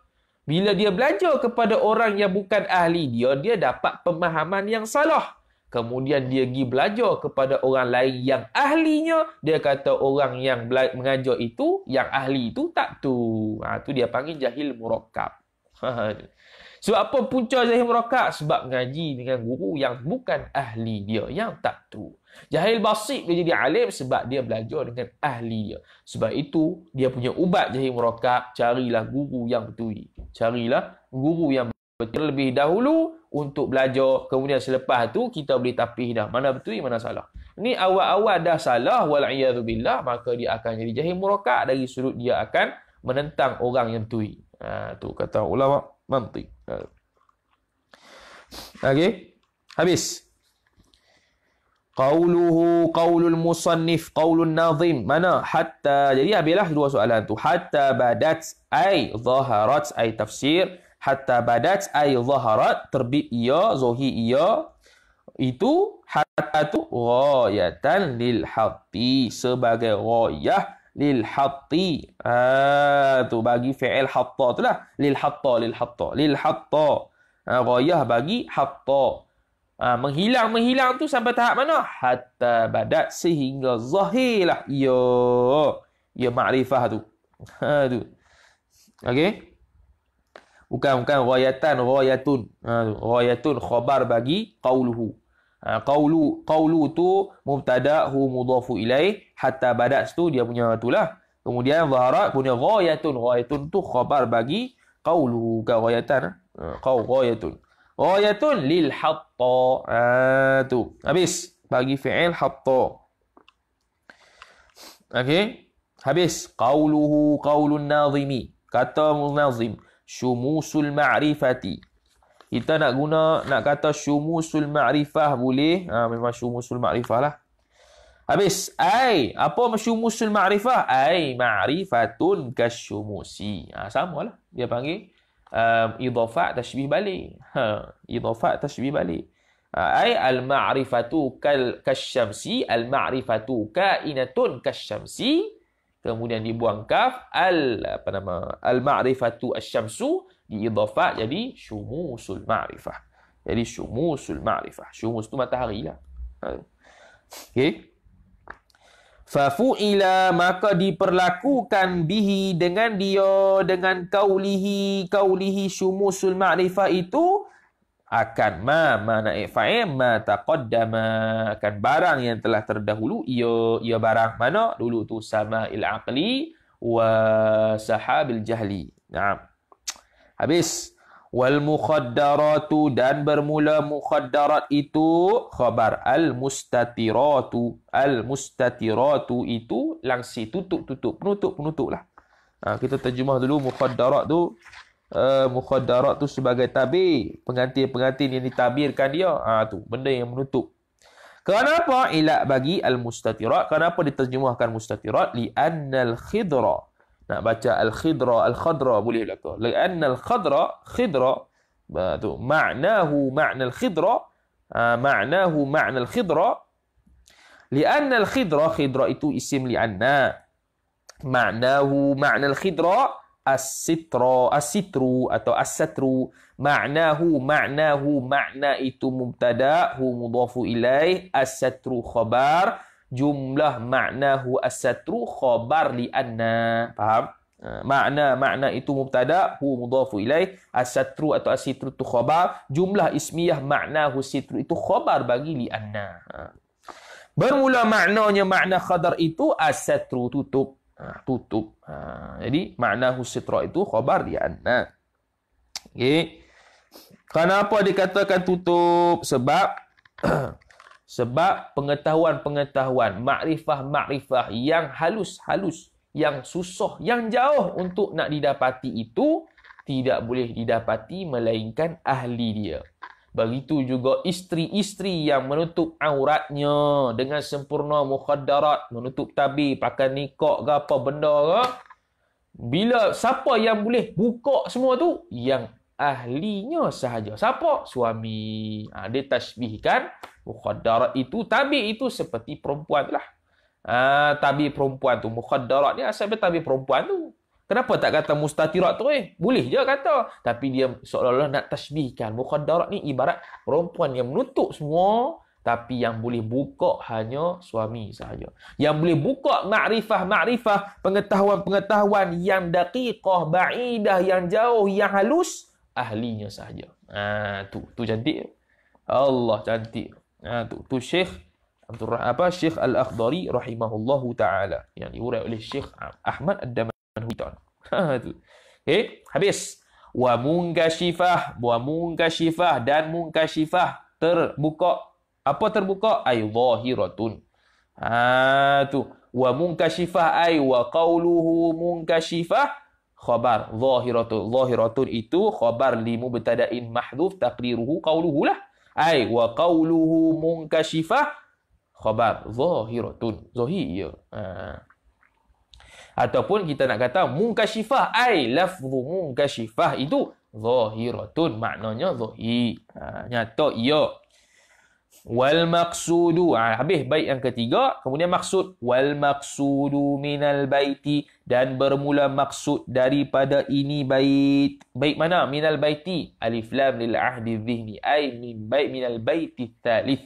[SPEAKER 1] Bila dia belajar kepada orang yang bukan ahli dia, dia dapat pemahaman yang salah. Kemudian dia pergi belajar kepada orang lain yang ahlinya. Dia kata orang yang mengajar itu, yang ahli itu tak tu. Ha, tu dia panggil jahil murakab. Ha, ha. Sebab apa punca jahil murakab? Sebab mengaji dengan guru yang bukan ahli dia, yang tak tu. Jahil basik dia jadi alim sebab dia belajar dengan ahli dia. Sebab itu, dia punya ubat jahil murakab. Carilah guru yang betul. Carilah guru yang betul. Terlebih dahulu, untuk belajar. Kemudian selepas tu kita boleh tapih dah. Mana betul, mana salah. Ni awal-awal dah salah, wala'iyahzubillah, maka dia akan jadi jahil murakak. Dari sudut dia akan menentang orang yang tui. Ha, tu kata ulama mantik. Ha. Okay. Habis. Qauluhu qaulul musannif qaulun nazim. Mana? Hatta. Jadi habislah dua soalan tu. Hatta badat ay zaharat ay tafsir hatta badat ay zaharat terbit ia zohi ia itu hatta tu ghayatan lil hatti sebagai ghayah lil hatti ha tu bagi fi'il hatta tu lah lil hatta lil hatta lil hatta ha, ghayah bagi hatta ha, menghilang menghilang tu sampai tahap mana hatta badat sehingga zahilah ya ya ma'rifah tu ha tu okey bukan bukan rayatan rayatun ha rayatun khabar bagi qauluhu ha qaulu qaulu tu mubtada hu mudhafu ilaih hatta badas tu dia punya itulah kemudian zahara punya rayatun rayatun tu khabar bagi qauluhu kan rayatan qau ha, rayatun ha, rayatun lil hatta ha, tu habis bagi fi'il hatta okay, habis qauluhu qaulun nazimi kata munazim syumusul ma'rifati. Kita nak guna, nak kata syumusul ma'rifah boleh. Ha, memang syumusul ma'rifah lah. Habis, ay, apa syumusul ma'rifah? Ay, ma'rifatun kasyumusi. Ha, sama lah. Dia panggil, um, idhafak tashbih balik. Ha, idhafak tashbih balik. Ha, ay, al-ma'rifatu kal kasyamsi, al-ma'rifatu kainatun kasyamsi kemudian dibuang kaf al apa nama al ma'rifatu asy-syamsu diidhafah jadi syumusul ma'rifah jadi syumusul ma'rifah syumus tu matahari lah ha. okey fa fu'ila maka diperlakukan bihi dengan dia dengan kaulihi kaulihi syumusul ma'rifah itu akan ma mana fa'il ma taqaddama akan barang yang telah terdahulu iyo iyo barang mana dulu tu sama il aqli wa sahabil jahli nah habis wal mukhaddaratu dan bermula mukhaddarat itu khabar al mustatiratu al mustatiratu itu langsir tutup tutup penutup penutup lah ha, kita terjemah dulu mukhaddarat tu uh, eh, mukhadarat tu sebagai tabir. pengganti pengganti yang ditabirkan dia. Ha, tu benda yang menutup. Kenapa ilat bagi al-mustatirat? Kenapa diterjemahkan mustatirat? Li'anna al-khidra. Nak baca al-khidra, al-khadra boleh belakang. Li'anna al-khadra, khidra. Ha, tu, ma'nahu ma'na al-khidra. Ha, ma'nahu ma'na al-khidra. Li'anna al-khidra, khidra itu isim li'anna. Ma'nahu ma'na al-khidra. Ma'nahu ma'na al-khidra as-sitra as-sitru atau as-satru ma'nahu ma'nahu makna itu mubtada hu mudhafu ilaih as-satru khabar jumlah ma'nahu as-satru khabar li anna faham ha, makna makna itu mubtada hu mudhafu ilaih as-satru atau as-sitru tu khabar jumlah ismiyah ma'nahu sitru itu khabar bagi li anna ha. Bermula maknanya makna khadar itu asatru tutup. Nah, ha, tutup. Nah, ha, jadi makna husitra itu khabar ya anna. Okey. Kenapa dikatakan tutup? Sebab sebab pengetahuan-pengetahuan, makrifah-makrifah yang halus-halus, yang susah, yang jauh untuk nak didapati itu tidak boleh didapati melainkan ahli dia. Begitu juga isteri-isteri yang menutup auratnya dengan sempurna mukhadarat, menutup tabi, pakai nikok ke apa benda ke. Bila siapa yang boleh buka semua tu? Yang ahlinya sahaja. Siapa? Suami. Ha, dia tashbihkan mukhadarat itu, tabi itu seperti perempuan tu lah. Ha, tabi perempuan tu. Mukhadarat ni asal tabi perempuan tu. Kenapa tak kata mustatirat tu eh? Boleh je kata. Tapi dia seolah-olah nak tashbihkan. Mukhadarat ni ibarat perempuan yang menutup semua. Tapi yang boleh buka hanya suami sahaja. Yang boleh buka ma'rifah-ma'rifah. Pengetahuan-pengetahuan yang daqiqah, ba'idah, yang jauh, yang halus. Ahlinya sahaja. Ha, tu, tu cantik. Allah cantik. Ha, tu, tu syekh Abdul apa Syekh Al-Akhdari rahimahullahu taala yang diurai oleh Syekh Ahmad Ad-Damani Kan hitam. Ha itu. Okay. habis. Wa mungkasyifah, wa mungkasyifah dan mungkasyifah terbuka. Apa terbuka? Ai zahiratun. Ha tu. Wa mungkasyifah ai wa qauluhu mungkasyifah khabar zahiratun. Zahiratun itu khabar limu mubtada'in mahdhuf Takdiruhu qauluhu lah. Ai wa qauluhu mungkasyifah khabar zahiratun. Zahir ya ataupun kita nak kata mungkashifah ai lafzu mungkashifah itu zahiratun maknanya zahi ha, nyata ya wal maqsudu ha, habis baik yang ketiga kemudian maksud wal maqsudu minal baiti dan bermula maksud daripada ini bait baik mana minal baiti alif lam lil ahdi dhihni ai min bait minal baiti thalith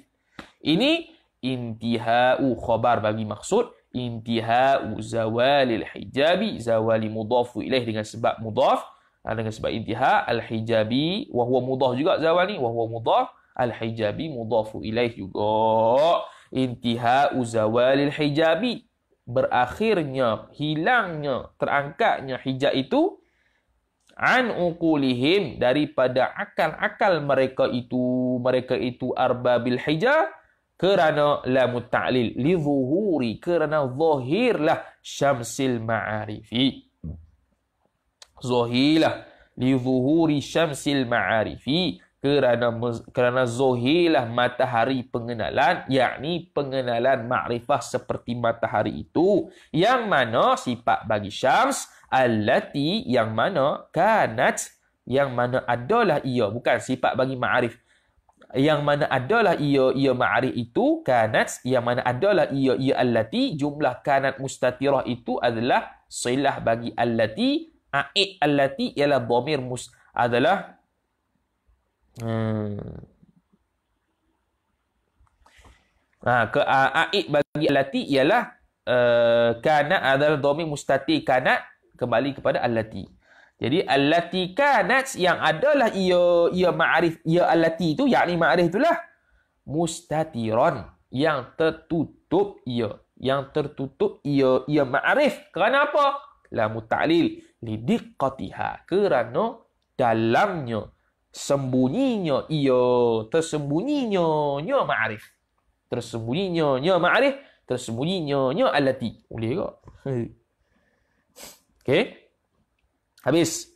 [SPEAKER 1] ini intihau khabar bagi maksud intihau al hijabi zawali mudafu ilaih dengan sebab mudaf ha, dengan sebab intiha al hijabi wa huwa mudaf juga zawal ni wa huwa mudaf al hijabi mudafu ilaih juga intiha al hijabi berakhirnya hilangnya terangkatnya hijab itu an uqulihim daripada akal-akal mereka itu mereka itu arbabil hijab kerana la muta'lil li zuhuri kerana zahirlah syamsil ma'arifi zahilah li zuhuri syamsil ma'arifi kerana kerana zahilah matahari pengenalan yakni pengenalan makrifah seperti matahari itu yang mana sifat bagi syams allati yang mana kanat yang mana adalah ia bukan sifat bagi ma'arif yang mana adalah ia ia ma'arif itu kanat yang mana adalah ia ia allati jumlah kanat mustatirah itu adalah silah bagi allati a'id allati ialah dhamir mus adalah hmm. Nah, ha, ke a'id bagi allati ialah uh, kanat adalah dhamir mustati kanat kembali kepada allati. Jadi allati kanat yang adalah ia ia ma'arif ia allati itu yakni ma'arif itulah mustatiran yang tertutup ia yang tertutup ia ia ma'arif kerana apa? La muta'lil lidiqqatiha kerana dalamnya sembunyinya ia tersembunyinya nya ma'arif tersembunyinya nya ma'arif tersembunyinya nya allati boleh ke? Okey. Habis.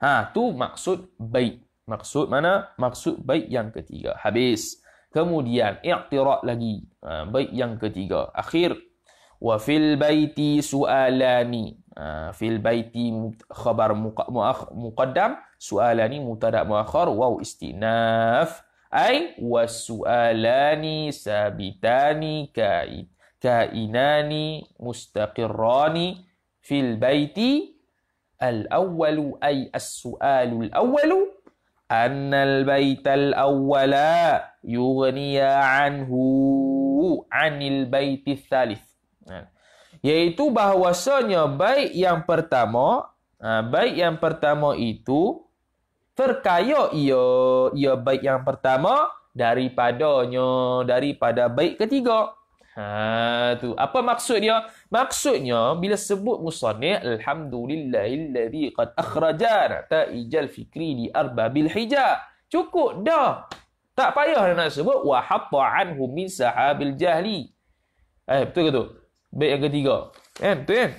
[SPEAKER 1] Ha, tu maksud baik. Maksud mana? Maksud baik yang ketiga. Habis. Kemudian, iqtirak lagi. Ha, baik yang ketiga. Akhir. Wa fil baiti sualani. Ha, fil baiti khabar muka, muqaddam. Sualani mutadak muakhar. Waw istinaf. Ay, wa sualani sabitani kain. Kainani mustaqirani. Kainani fil baiti al-awwal ay as-su'al al-awwal an al-bait al-awwal yughniya anhu an al-bait ath-thalith ha. bait yang pertama ha, bait yang pertama itu terkaya ia ia bait yang pertama daripadanya daripada bait ketiga Ha tu. Apa maksud dia? Maksudnya bila sebut musannif alhamdulillahillazi qad akhrajan ta'ijal fikri di arbabil hija. Cukup dah. Tak payah nak sebut wa hatta anhu min sahabil jahli. Eh betul ke tu? Baik yang ketiga. Kan? Betul kan?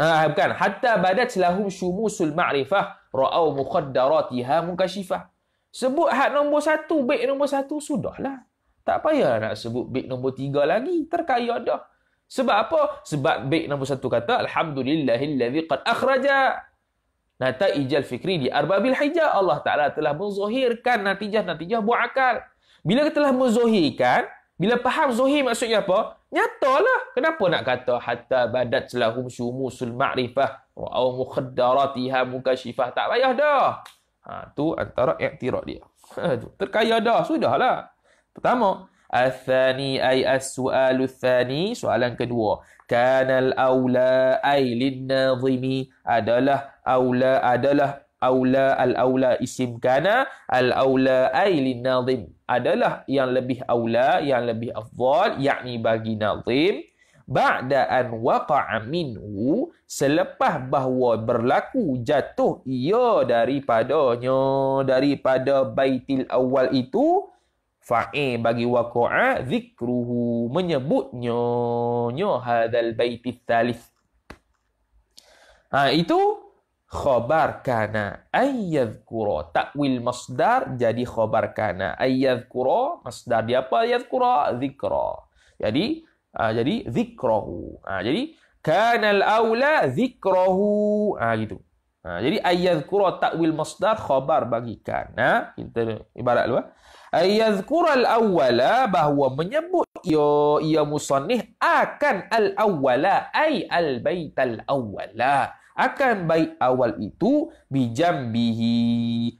[SPEAKER 1] Ah bukan hatta badat lahum shumusul ma'rifah ra'au muqaddaratiha munkashifah. Sebut hak nombor satu, baik nombor satu, sudahlah. Tak payah nak sebut bait nombor tiga lagi. Terkaya dah. Sebab apa? Sebab bait nombor satu kata, Alhamdulillahillazi qad akhraja. Nata ijal fikri di arbabil hijah. Allah Ta'ala telah menzuhirkan natijah-natijah buah akal. Bila kita telah menzuhirkan, bila faham zuhir maksudnya apa? Nyatalah. Kenapa nak kata hatta badat selahum sumusul ma'rifah wa aw mukhaddaratiha mukashifah. Tak payah dah. Ha, antara iktirak dia. Ha, Terkaya dah. Sudahlah. Pertama, al-thani ay as-su'al thani soalan kedua. Kana al-aula ay lin-nazimi adalah aula adalah aula al-aula isim kana al-aula ay lin-nazim adalah yang lebih aula yang lebih afdal yakni bagi nazim ba'da an waqa'a minhu selepas bahawa berlaku jatuh ia daripadanya daripada baitil awal itu fa'i bagi waqa'a zikruhu menyebutnya nya hadal baiti thalith ha, itu khabar kana ayyadhkura takwil masdar jadi khabar kana ayyadhkura masdar dia apa ayyadhkura zikra jadi ha, jadi zikrahu ha, jadi kana al-aula zikrahu ha, gitu ha, jadi ayyadhkura takwil masdar khabar bagi kana ibarat dulu ha? Ayazkur al-awwala bahawa menyebut ia, ia musanih akan al-awwala ay al-bayt al-awwala. Akan baik awal itu bijambihi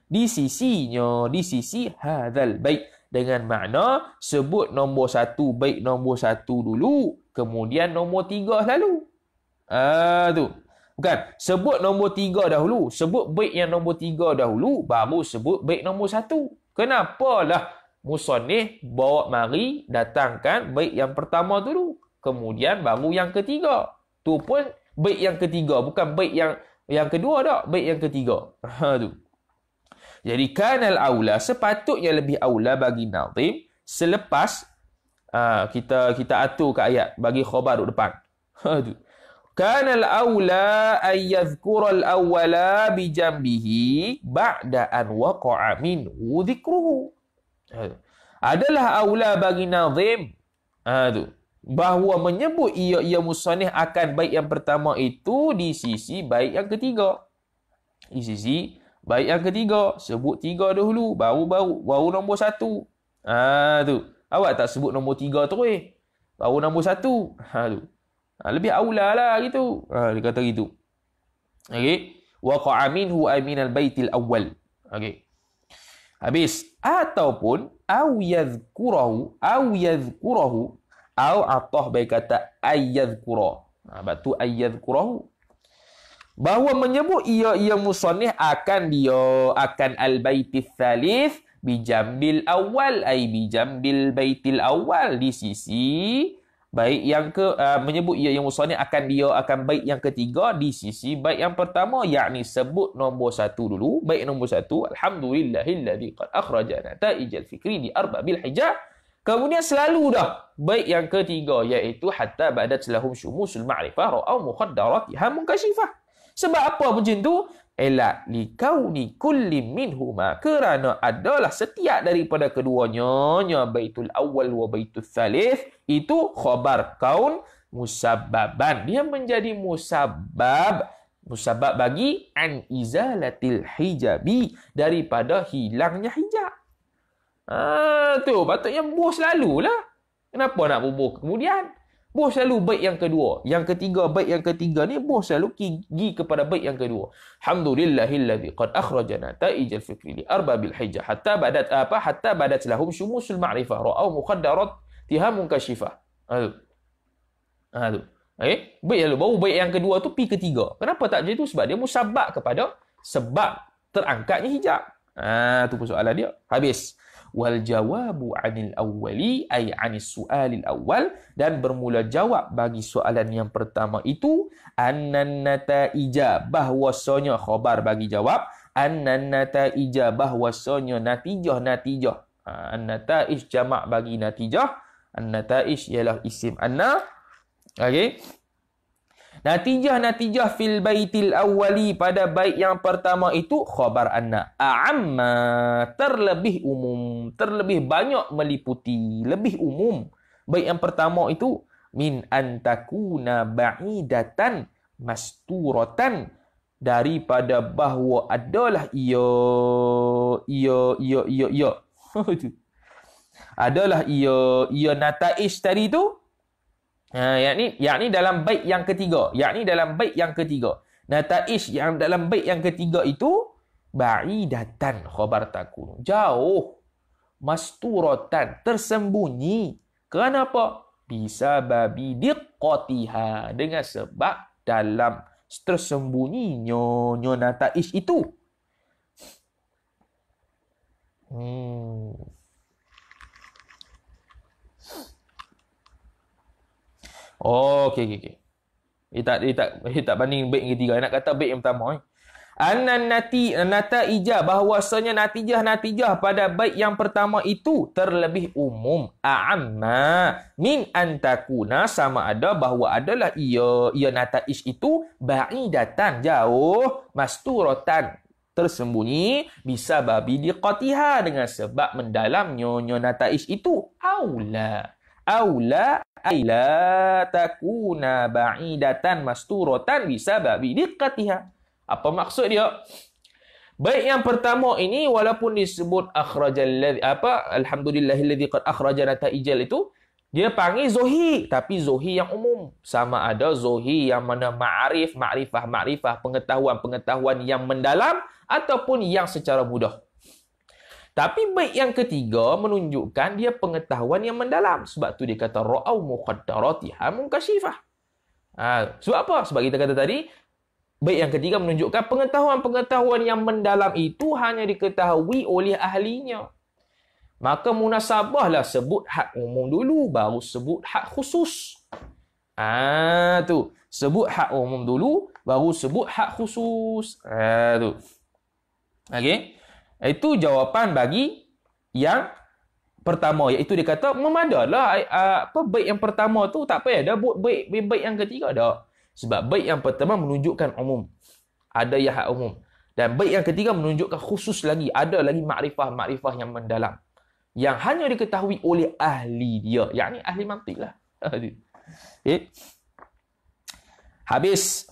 [SPEAKER 1] di sisinya, di sisi hadal baik. Dengan makna sebut nombor satu, baik nombor satu dulu, kemudian nombor tiga selalu. Ah ha, tu. Bukan. Sebut nombor tiga dahulu. Sebut baik yang nombor tiga dahulu, baru sebut baik nombor satu. Kenapalah musonih bawa mari datangkan baik yang pertama dulu. Kemudian baru yang ketiga. Tu pun baik yang ketiga. Bukan baik yang yang kedua tak. Baik yang ketiga. Ha, tu. Jadi kanal aula sepatutnya lebih aula bagi nazim selepas uh, kita kita atur ke ayat bagi khabar duduk depan. Ha, tu. كان الأولى أن يذكر الأولى بجنبه بعد أن وقع منه ذكره adalah awla bagi nazim aduh ha, bahawa menyebut ia ia musannif akan baik yang pertama itu di sisi baik yang ketiga di sisi baik yang ketiga sebut tiga dahulu baru baru baru nombor satu aduh ha, awak tak sebut nombor tiga tu eh, baru nombor satu aduh ha, Ha, lebih aula lah gitu. Ha, dia kata gitu. Okey. Waqa'a minhu aminal baitil awal. Okey. Habis. Ataupun. Au yadhkurahu. Au yadhkurahu. Au atah baik kata. Ay yadhkurah. Ha, batu ay yadhkurahu. Bahawa menyebut ia ia musanih akan dia akan al baitil thalith. Bijambil awal. Ay bijambil baitil awal. Di sisi Baik yang ke uh, menyebut ia yang musanni akan dia akan baik yang ketiga di sisi baik yang pertama yakni sebut nombor satu dulu baik nombor satu alhamdulillahillazi qad akhrajana taijal fikri di arbabil hijab kemudian selalu dah baik yang ketiga iaitu hatta badat lahum syumusul ma'rifah ra'au muqaddaratiha munkashifah sebab apa macam tu ila likauni kulli minhuma kerana adalah setiap daripada keduanya nya baitul awal wa baitul salis itu khabar kaun musabbaban dia menjadi musabab musabab bagi an izalatil hijabi daripada hilangnya hijab ah tu patutnya bubuh selalulah kenapa nak bubuh kemudian Bos selalu baik yang kedua. Yang ketiga, baik yang ketiga ni, bos selalu pergi kepada baik yang kedua. Alhamdulillahillazi qad akhrajana ta'ijal fikri li arba bil hijjah hatta badat apa hatta badat lahum syumusul ma'rifah ra'au mukhaddarat tihamun kashifah. Aduh. Aduh. Eh, baik lalu baru baik yang kedua tu pi ketiga. Kenapa tak jadi tu? Sebab dia musabak kepada sebab terangkatnya hijab. Ah, ha, tu persoalan dia. Habis wal jawabu anil awwali ay anis sualil awwal dan bermula jawab bagi soalan yang pertama itu annannata ija bahwasanya khabar bagi jawab annannata ija bahwasanya natijah natijah ha, annata is jamak bagi natijah annata is ialah isim anna okey Natijah-natijah fil baitil awwali pada bait yang pertama itu khabar anna amma terlebih umum, terlebih banyak meliputi, lebih umum. Bait yang pertama itu min antakuna ba'idatan masturatan daripada bahawa adalah ia ia ia ia ia adalah ia ia nataish tadi tu Ha, yakni, ni dalam baik yang ketiga. ni dalam baik yang ketiga. Nataish yang dalam baik yang ketiga itu, Ba'idatan khobar takun. Jauh. Masturatan. Tersembunyi. Kerana apa? Bisa babi diqotiha. Dengan sebab dalam tersembunyi nyonya nataish itu. Hmm. Oh, okey, okey. Okay. tak, dia, tak, dia tak banding baik yang ketiga. nak kata baik yang pertama. Eh. Anan nati, nata ijah bahawasanya natijah-natijah pada baik yang pertama itu terlebih umum. A'amma min antakuna sama ada bahawa adalah ia, ia nata ish itu datang jauh masturotan tersembunyi bisa babi diqatiha dengan sebab mendalam nyonya nata ish itu. Aulah. Aula aila takuna ba'idatan masturatan bisa babi diqqatiha. Apa maksud dia? Baik yang pertama ini walaupun disebut akhrajal apa alhamdulillahillazi qad akhraja nataijal itu dia panggil zohi tapi zohi yang umum sama ada zohi yang mana ma'arif ma'rifah ma'rifah pengetahuan pengetahuan yang mendalam ataupun yang secara mudah tapi baik yang ketiga menunjukkan dia pengetahuan yang mendalam. Sebab tu dia kata ra'au muqaddarati hamun kasifah. Ha, sebab apa? Sebab kita kata tadi baik yang ketiga menunjukkan pengetahuan-pengetahuan yang mendalam itu hanya diketahui oleh ahlinya. Maka munasabahlah sebut hak umum dulu baru sebut hak khusus. Ah tu, sebut hak umum dulu baru sebut hak khusus. Ah tu. Okey. Itu jawapan bagi yang pertama iaitu dia kata memadalah apa baik yang pertama tu tak apa dah buat baik baik yang ketiga dah. Sebab baik yang pertama menunjukkan umum. Ada yang hak umum. Dan baik yang ketiga menunjukkan khusus lagi. Ada lagi makrifah-makrifah yang mendalam. Yang hanya diketahui oleh ahli dia. yakni ahli mantik Okay. Lah. Eh. Habis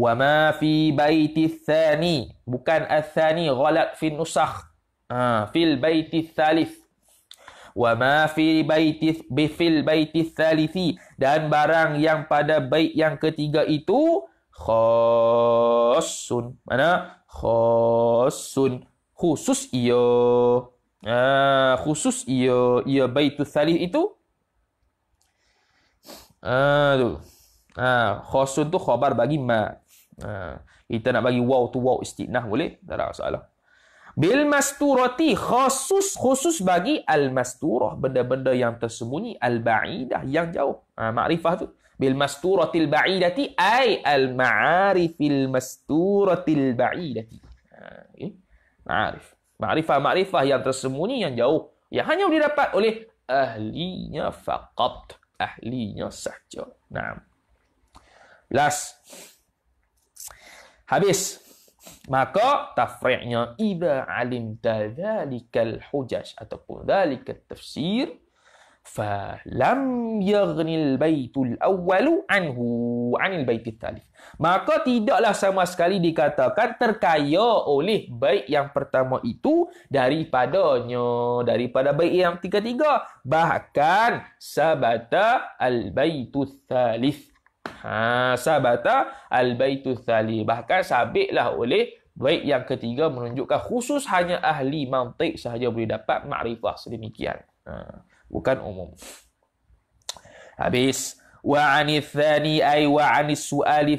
[SPEAKER 1] Wa ma fi baiti thani. Bukan al-thani. Ghalat fi nusakh. Ha, fil baiti thalith. Wa ma fi baiti bi fil baiti thalithi. Dan barang yang pada bait yang ketiga itu. Khosun. Mana? Khosun. Khusus ia. Ha, khusus ia. Ia baiti thalith itu. Ha, tu. Ha, khosun tu khobar bagi ma. Ha. kita nak bagi wow tu wow istinah boleh tak ada masalah bil masturati khusus khusus bagi al masturah benda-benda yang tersembunyi al baidah yang jauh ha, makrifah tu bil masturatil baidati ay al ma'arifil masturatil baidati ha, okay. ma'arif ma'rifah ma'rifah yang tersembunyi yang jauh yang hanya dapat oleh ahlinya faqat ahlinya sahaja. Naam. Last. Habis. Maka tafri'nya idza alim dzalikal hujaj atau dzalikat tafsir fa lam yaghni al baitul awwal anhu anil bait tsalith. Maka tidaklah sama sekali dikatakan terkaya oleh bait yang pertama itu daripadanya daripada bait yang tiga-tiga bahkan sabata al baitul tsalith. Ha, sabata al-baitu thali. Bahkan sabitlah oleh baik yang ketiga menunjukkan khusus hanya ahli mantik sahaja boleh dapat makrifah sedemikian. Ha, bukan umum. Habis. Wa ani ay wa ani su'ali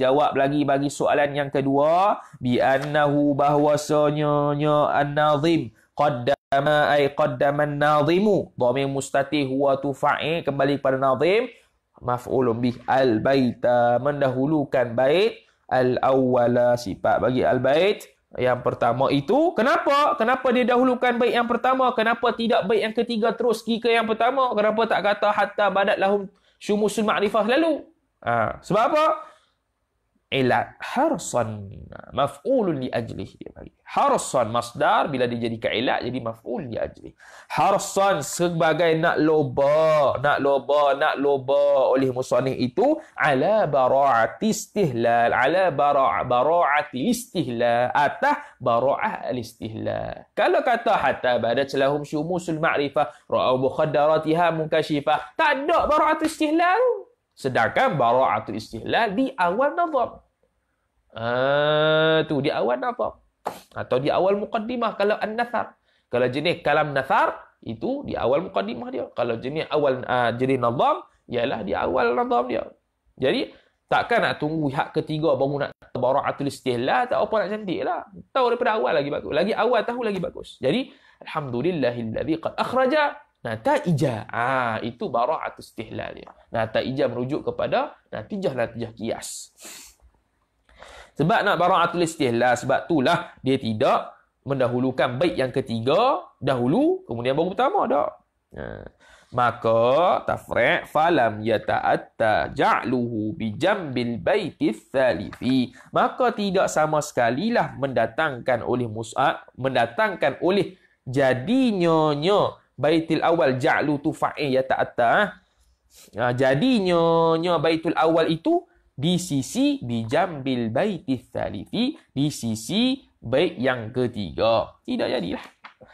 [SPEAKER 1] Jawab lagi bagi soalan yang kedua. Bi annahu bahwasanya nya an-nazim. Qaddama ay qaddaman nazimu. Dhamir mustatih huwa tufa'i. Kembali kepada nazim maf'ulun bih al baita ah, mendahulukan bait al awwala sifat bagi al bait yang pertama itu kenapa kenapa dia dahulukan bait yang pertama kenapa tidak bait yang ketiga terus ke yang pertama kenapa tak kata hatta badat lahum syumusul ma'rifah lalu ha. sebab apa ila harsan maf'ulun li ajlihi dia bagi harsan masdar bila dia jadi ka'ila jadi maf'ul li ajlihi harsan sebagai nak loba nak loba nak loba oleh musanih itu ala baraat istihlal ala bara'ati baraat istihlal atah bara'ah al istihlal kalau kata hatta bada celahum syumusul ma'rifah ra'au mukhadaratiha munkashifah tak ada baraat istihlal Sedangkan bara'atul istihlal di awal nazam. Ah, tu di awal nazam. Atau di awal muqaddimah kalau an-nathar. Kalau jenis kalam nathar, itu di awal muqaddimah dia. Kalau jenis awal uh, jenis nazam, ialah di awal nazam dia. Jadi, takkan nak tunggu hak ketiga baru nak bara'atul istihlal, tak apa nak cantik lah. Tahu daripada awal lagi bagus. Lagi awal tahu lagi bagus. Jadi, Alhamdulillahillazi qad akhraja Nata ijah. Ha, ah, itu barah atau istihlal dia. Nata ijah merujuk kepada natijah-natijah lah, kias. Sebab nak barah atau istihlal, sebab itulah dia tidak mendahulukan baik yang ketiga dahulu, kemudian baru pertama dah. Ha. Maka tafrek falam yata'atta ja'luhu bijambil baiti thalifi. Maka tidak sama sekali lah mendatangkan oleh Mus'ad, ah, mendatangkan oleh jadinya-nya baitul awal ja'lu tu fa'il ya ta'atta. Ha, ha jadinya nyo baitul awal itu di sisi bijambil baitis salifi di sisi baik yang ketiga. Tidak jadilah.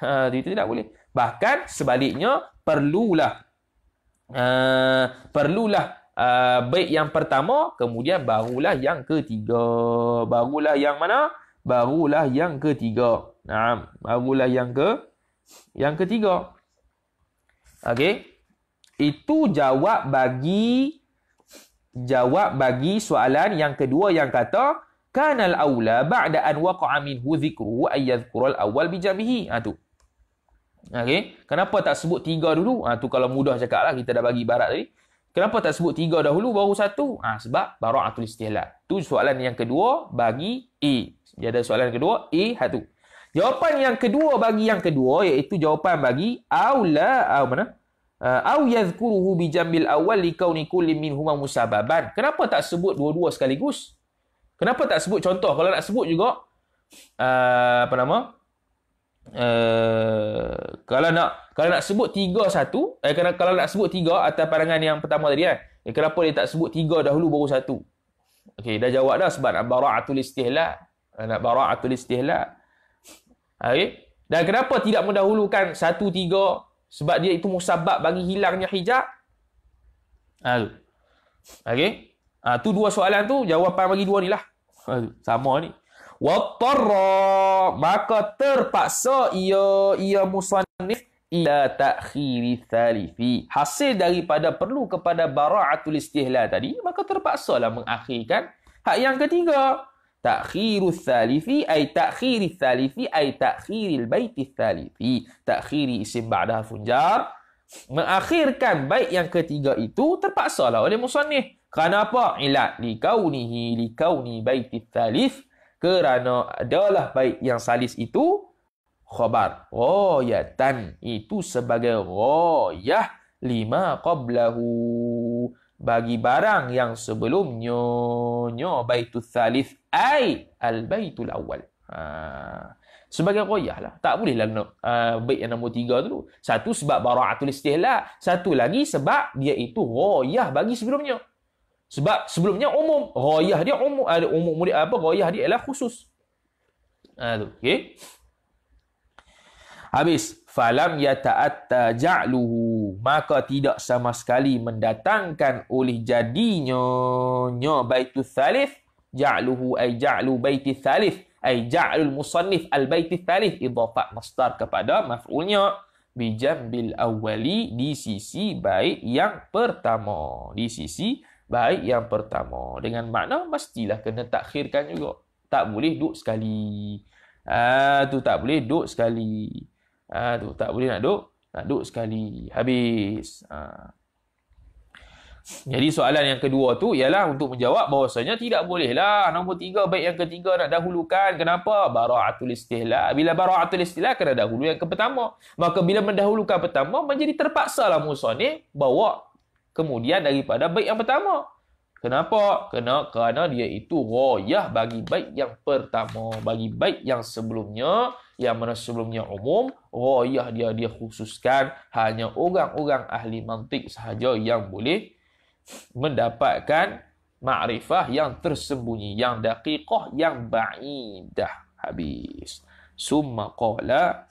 [SPEAKER 1] Ha, itu tidak boleh. Bahkan sebaliknya perlulah uh, perlulah uh, ha, baik yang pertama kemudian barulah yang ketiga. Barulah yang mana? Barulah yang ketiga. Naam, barulah yang ke yang ketiga. Okey. Itu jawab bagi jawab bagi soalan yang kedua yang kata kanal aula ba'da an waqa'a minhu dhikru wa ayadhkura al-awwal bi jamihi. Ha tu. Okey. Kenapa tak sebut tiga dulu? Ha tu kalau mudah cakaplah kita dah bagi barat tadi. Kenapa tak sebut tiga dahulu baru satu? Ha, sebab bara'atul istihlal. Tu soalan yang kedua bagi A. jadi ada soalan kedua A hatu. Jawapan yang kedua bagi yang kedua iaitu jawapan bagi aula au ah, mana? Ah, au yazkuruhu bi jambil awal li kauni kulli minhuma musababan. Kenapa tak sebut dua-dua sekaligus? Kenapa tak sebut contoh kalau nak sebut juga ah, apa nama? kalau nak kalau nak sebut tiga satu, eh, kalau, kalau nak sebut tiga atas pandangan yang pertama tadi kan. Eh, kenapa dia tak sebut tiga dahulu baru satu? Okey, dah jawab dah sebab nak bara'atul istihla. Nak bara'atul istihla. Ha, okay? Dan kenapa tidak mendahulukan satu, tiga, sebab dia itu musabab bagi hilangnya hijab? Itu. Ha, okay? Ha, tu dua soalan tu, jawapan bagi dua ni lah. Ha, Sama ni. Wattara, maka terpaksa ia, ia musanif ila ta'khiri thalifi. Hasil daripada perlu kepada bara'atul istihla tadi, maka lah mengakhirkan hak yang ketiga ta'khiru ath-thalithi ay ta'khiri ath-thalithi ay ta'khiri al-bait ath-thalithi mengakhirkan bait yang ketiga itu terpaksa lah oleh musannif kerana apa ilat li kaunihi li kauni bait thalith kerana adalah bait yang salis itu khabar tan itu sebagai ghayah lima qablahu bagi barang yang sebelumnya nyo baitu thalith ai al baitul awal ha. sebagai qoyah lah tak boleh lah uh, ha, baik yang nombor tiga tu satu sebab bara'atul istihlak satu lagi sebab dia itu qoyah bagi sebelumnya sebab sebelumnya umum qoyah dia umum ada umum murid apa qoyah dia ialah khusus ha tu okey habis falam yata'atta ja'luhu maka tidak sama sekali mendatangkan oleh jadinya nya baitul salif ja'luhu ai ja'lu baitul salif ai ja'lu musannif al baitul salif idafat masdar kepada maf'ulnya bi jambil awwali di sisi baik yang pertama di sisi baik yang pertama dengan makna mestilah kena takhirkan juga tak boleh duk sekali ah tu tak boleh duk sekali ha, tu tak boleh nak duk nak duk sekali habis ha. jadi soalan yang kedua tu ialah untuk menjawab bahawasanya tidak bolehlah nombor tiga baik yang ketiga nak dahulukan kenapa bara'atul istihlah bila bara'atul istihlah kena dahulu yang pertama maka bila mendahulukan pertama menjadi terpaksa lah Musa ni bawa kemudian daripada baik yang pertama Kenapa? Kena kerana dia itu royah bagi baik yang pertama, bagi baik yang sebelumnya yang mana sebelumnya umum, royah dia dia khususkan hanya orang-orang ahli mantik sahaja yang boleh mendapatkan makrifah yang tersembunyi, yang daqiqah, yang ba'idah. Habis. Summa qala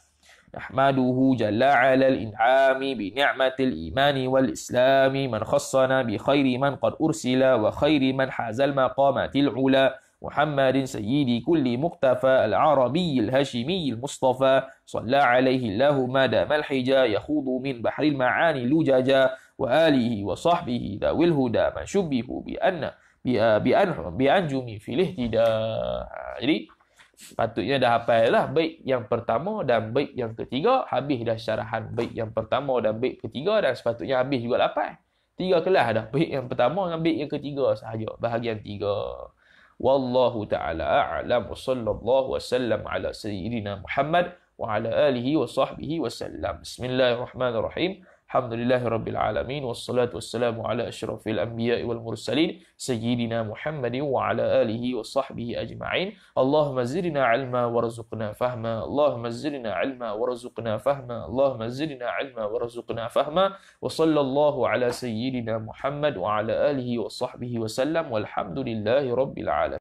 [SPEAKER 1] نحمده جل على الإنعام بنعمة الإيمان والإسلام من خصنا بخير من قد wa khairi man hazal maqamatil ula محمد سيد كل مقتفى العربي الهاشمي المصطفى صلى عليه الله ما دام الحجا يخوض من بحر المعاني لججا وآله وصحبه ذوي الهدى ما شبه بأن بأن بأنجم في الاهتداء Jadi patutnya dah hafal lah baik yang pertama dan baik yang ketiga habis dah syarahan baik yang pertama dan baik ketiga dan sepatutnya habis juga lapan tiga kelas dah baik yang pertama dan baik yang ketiga sahaja bahagian tiga Wallahu ta'ala a'lam wa sallallahu wa sallam ala sayyidina Muhammad wa ala alihi wa sahbihi wa sallam. Bismillahirrahmanirrahim. الحمد لله رب العالمين والصلاة والسلام على أشرف الأنبياء والمرسلين سيدنا محمد وعلى آله وصحبه أجمعين اللهم زدنا علما وارزقنا فهما اللهم زدنا علما وارزقنا فهما اللهم زدنا علما وارزقنا فهما وصلى الله على سيدنا محمد وعلى آله وصحبه وسلم والحمد لله رب العالمين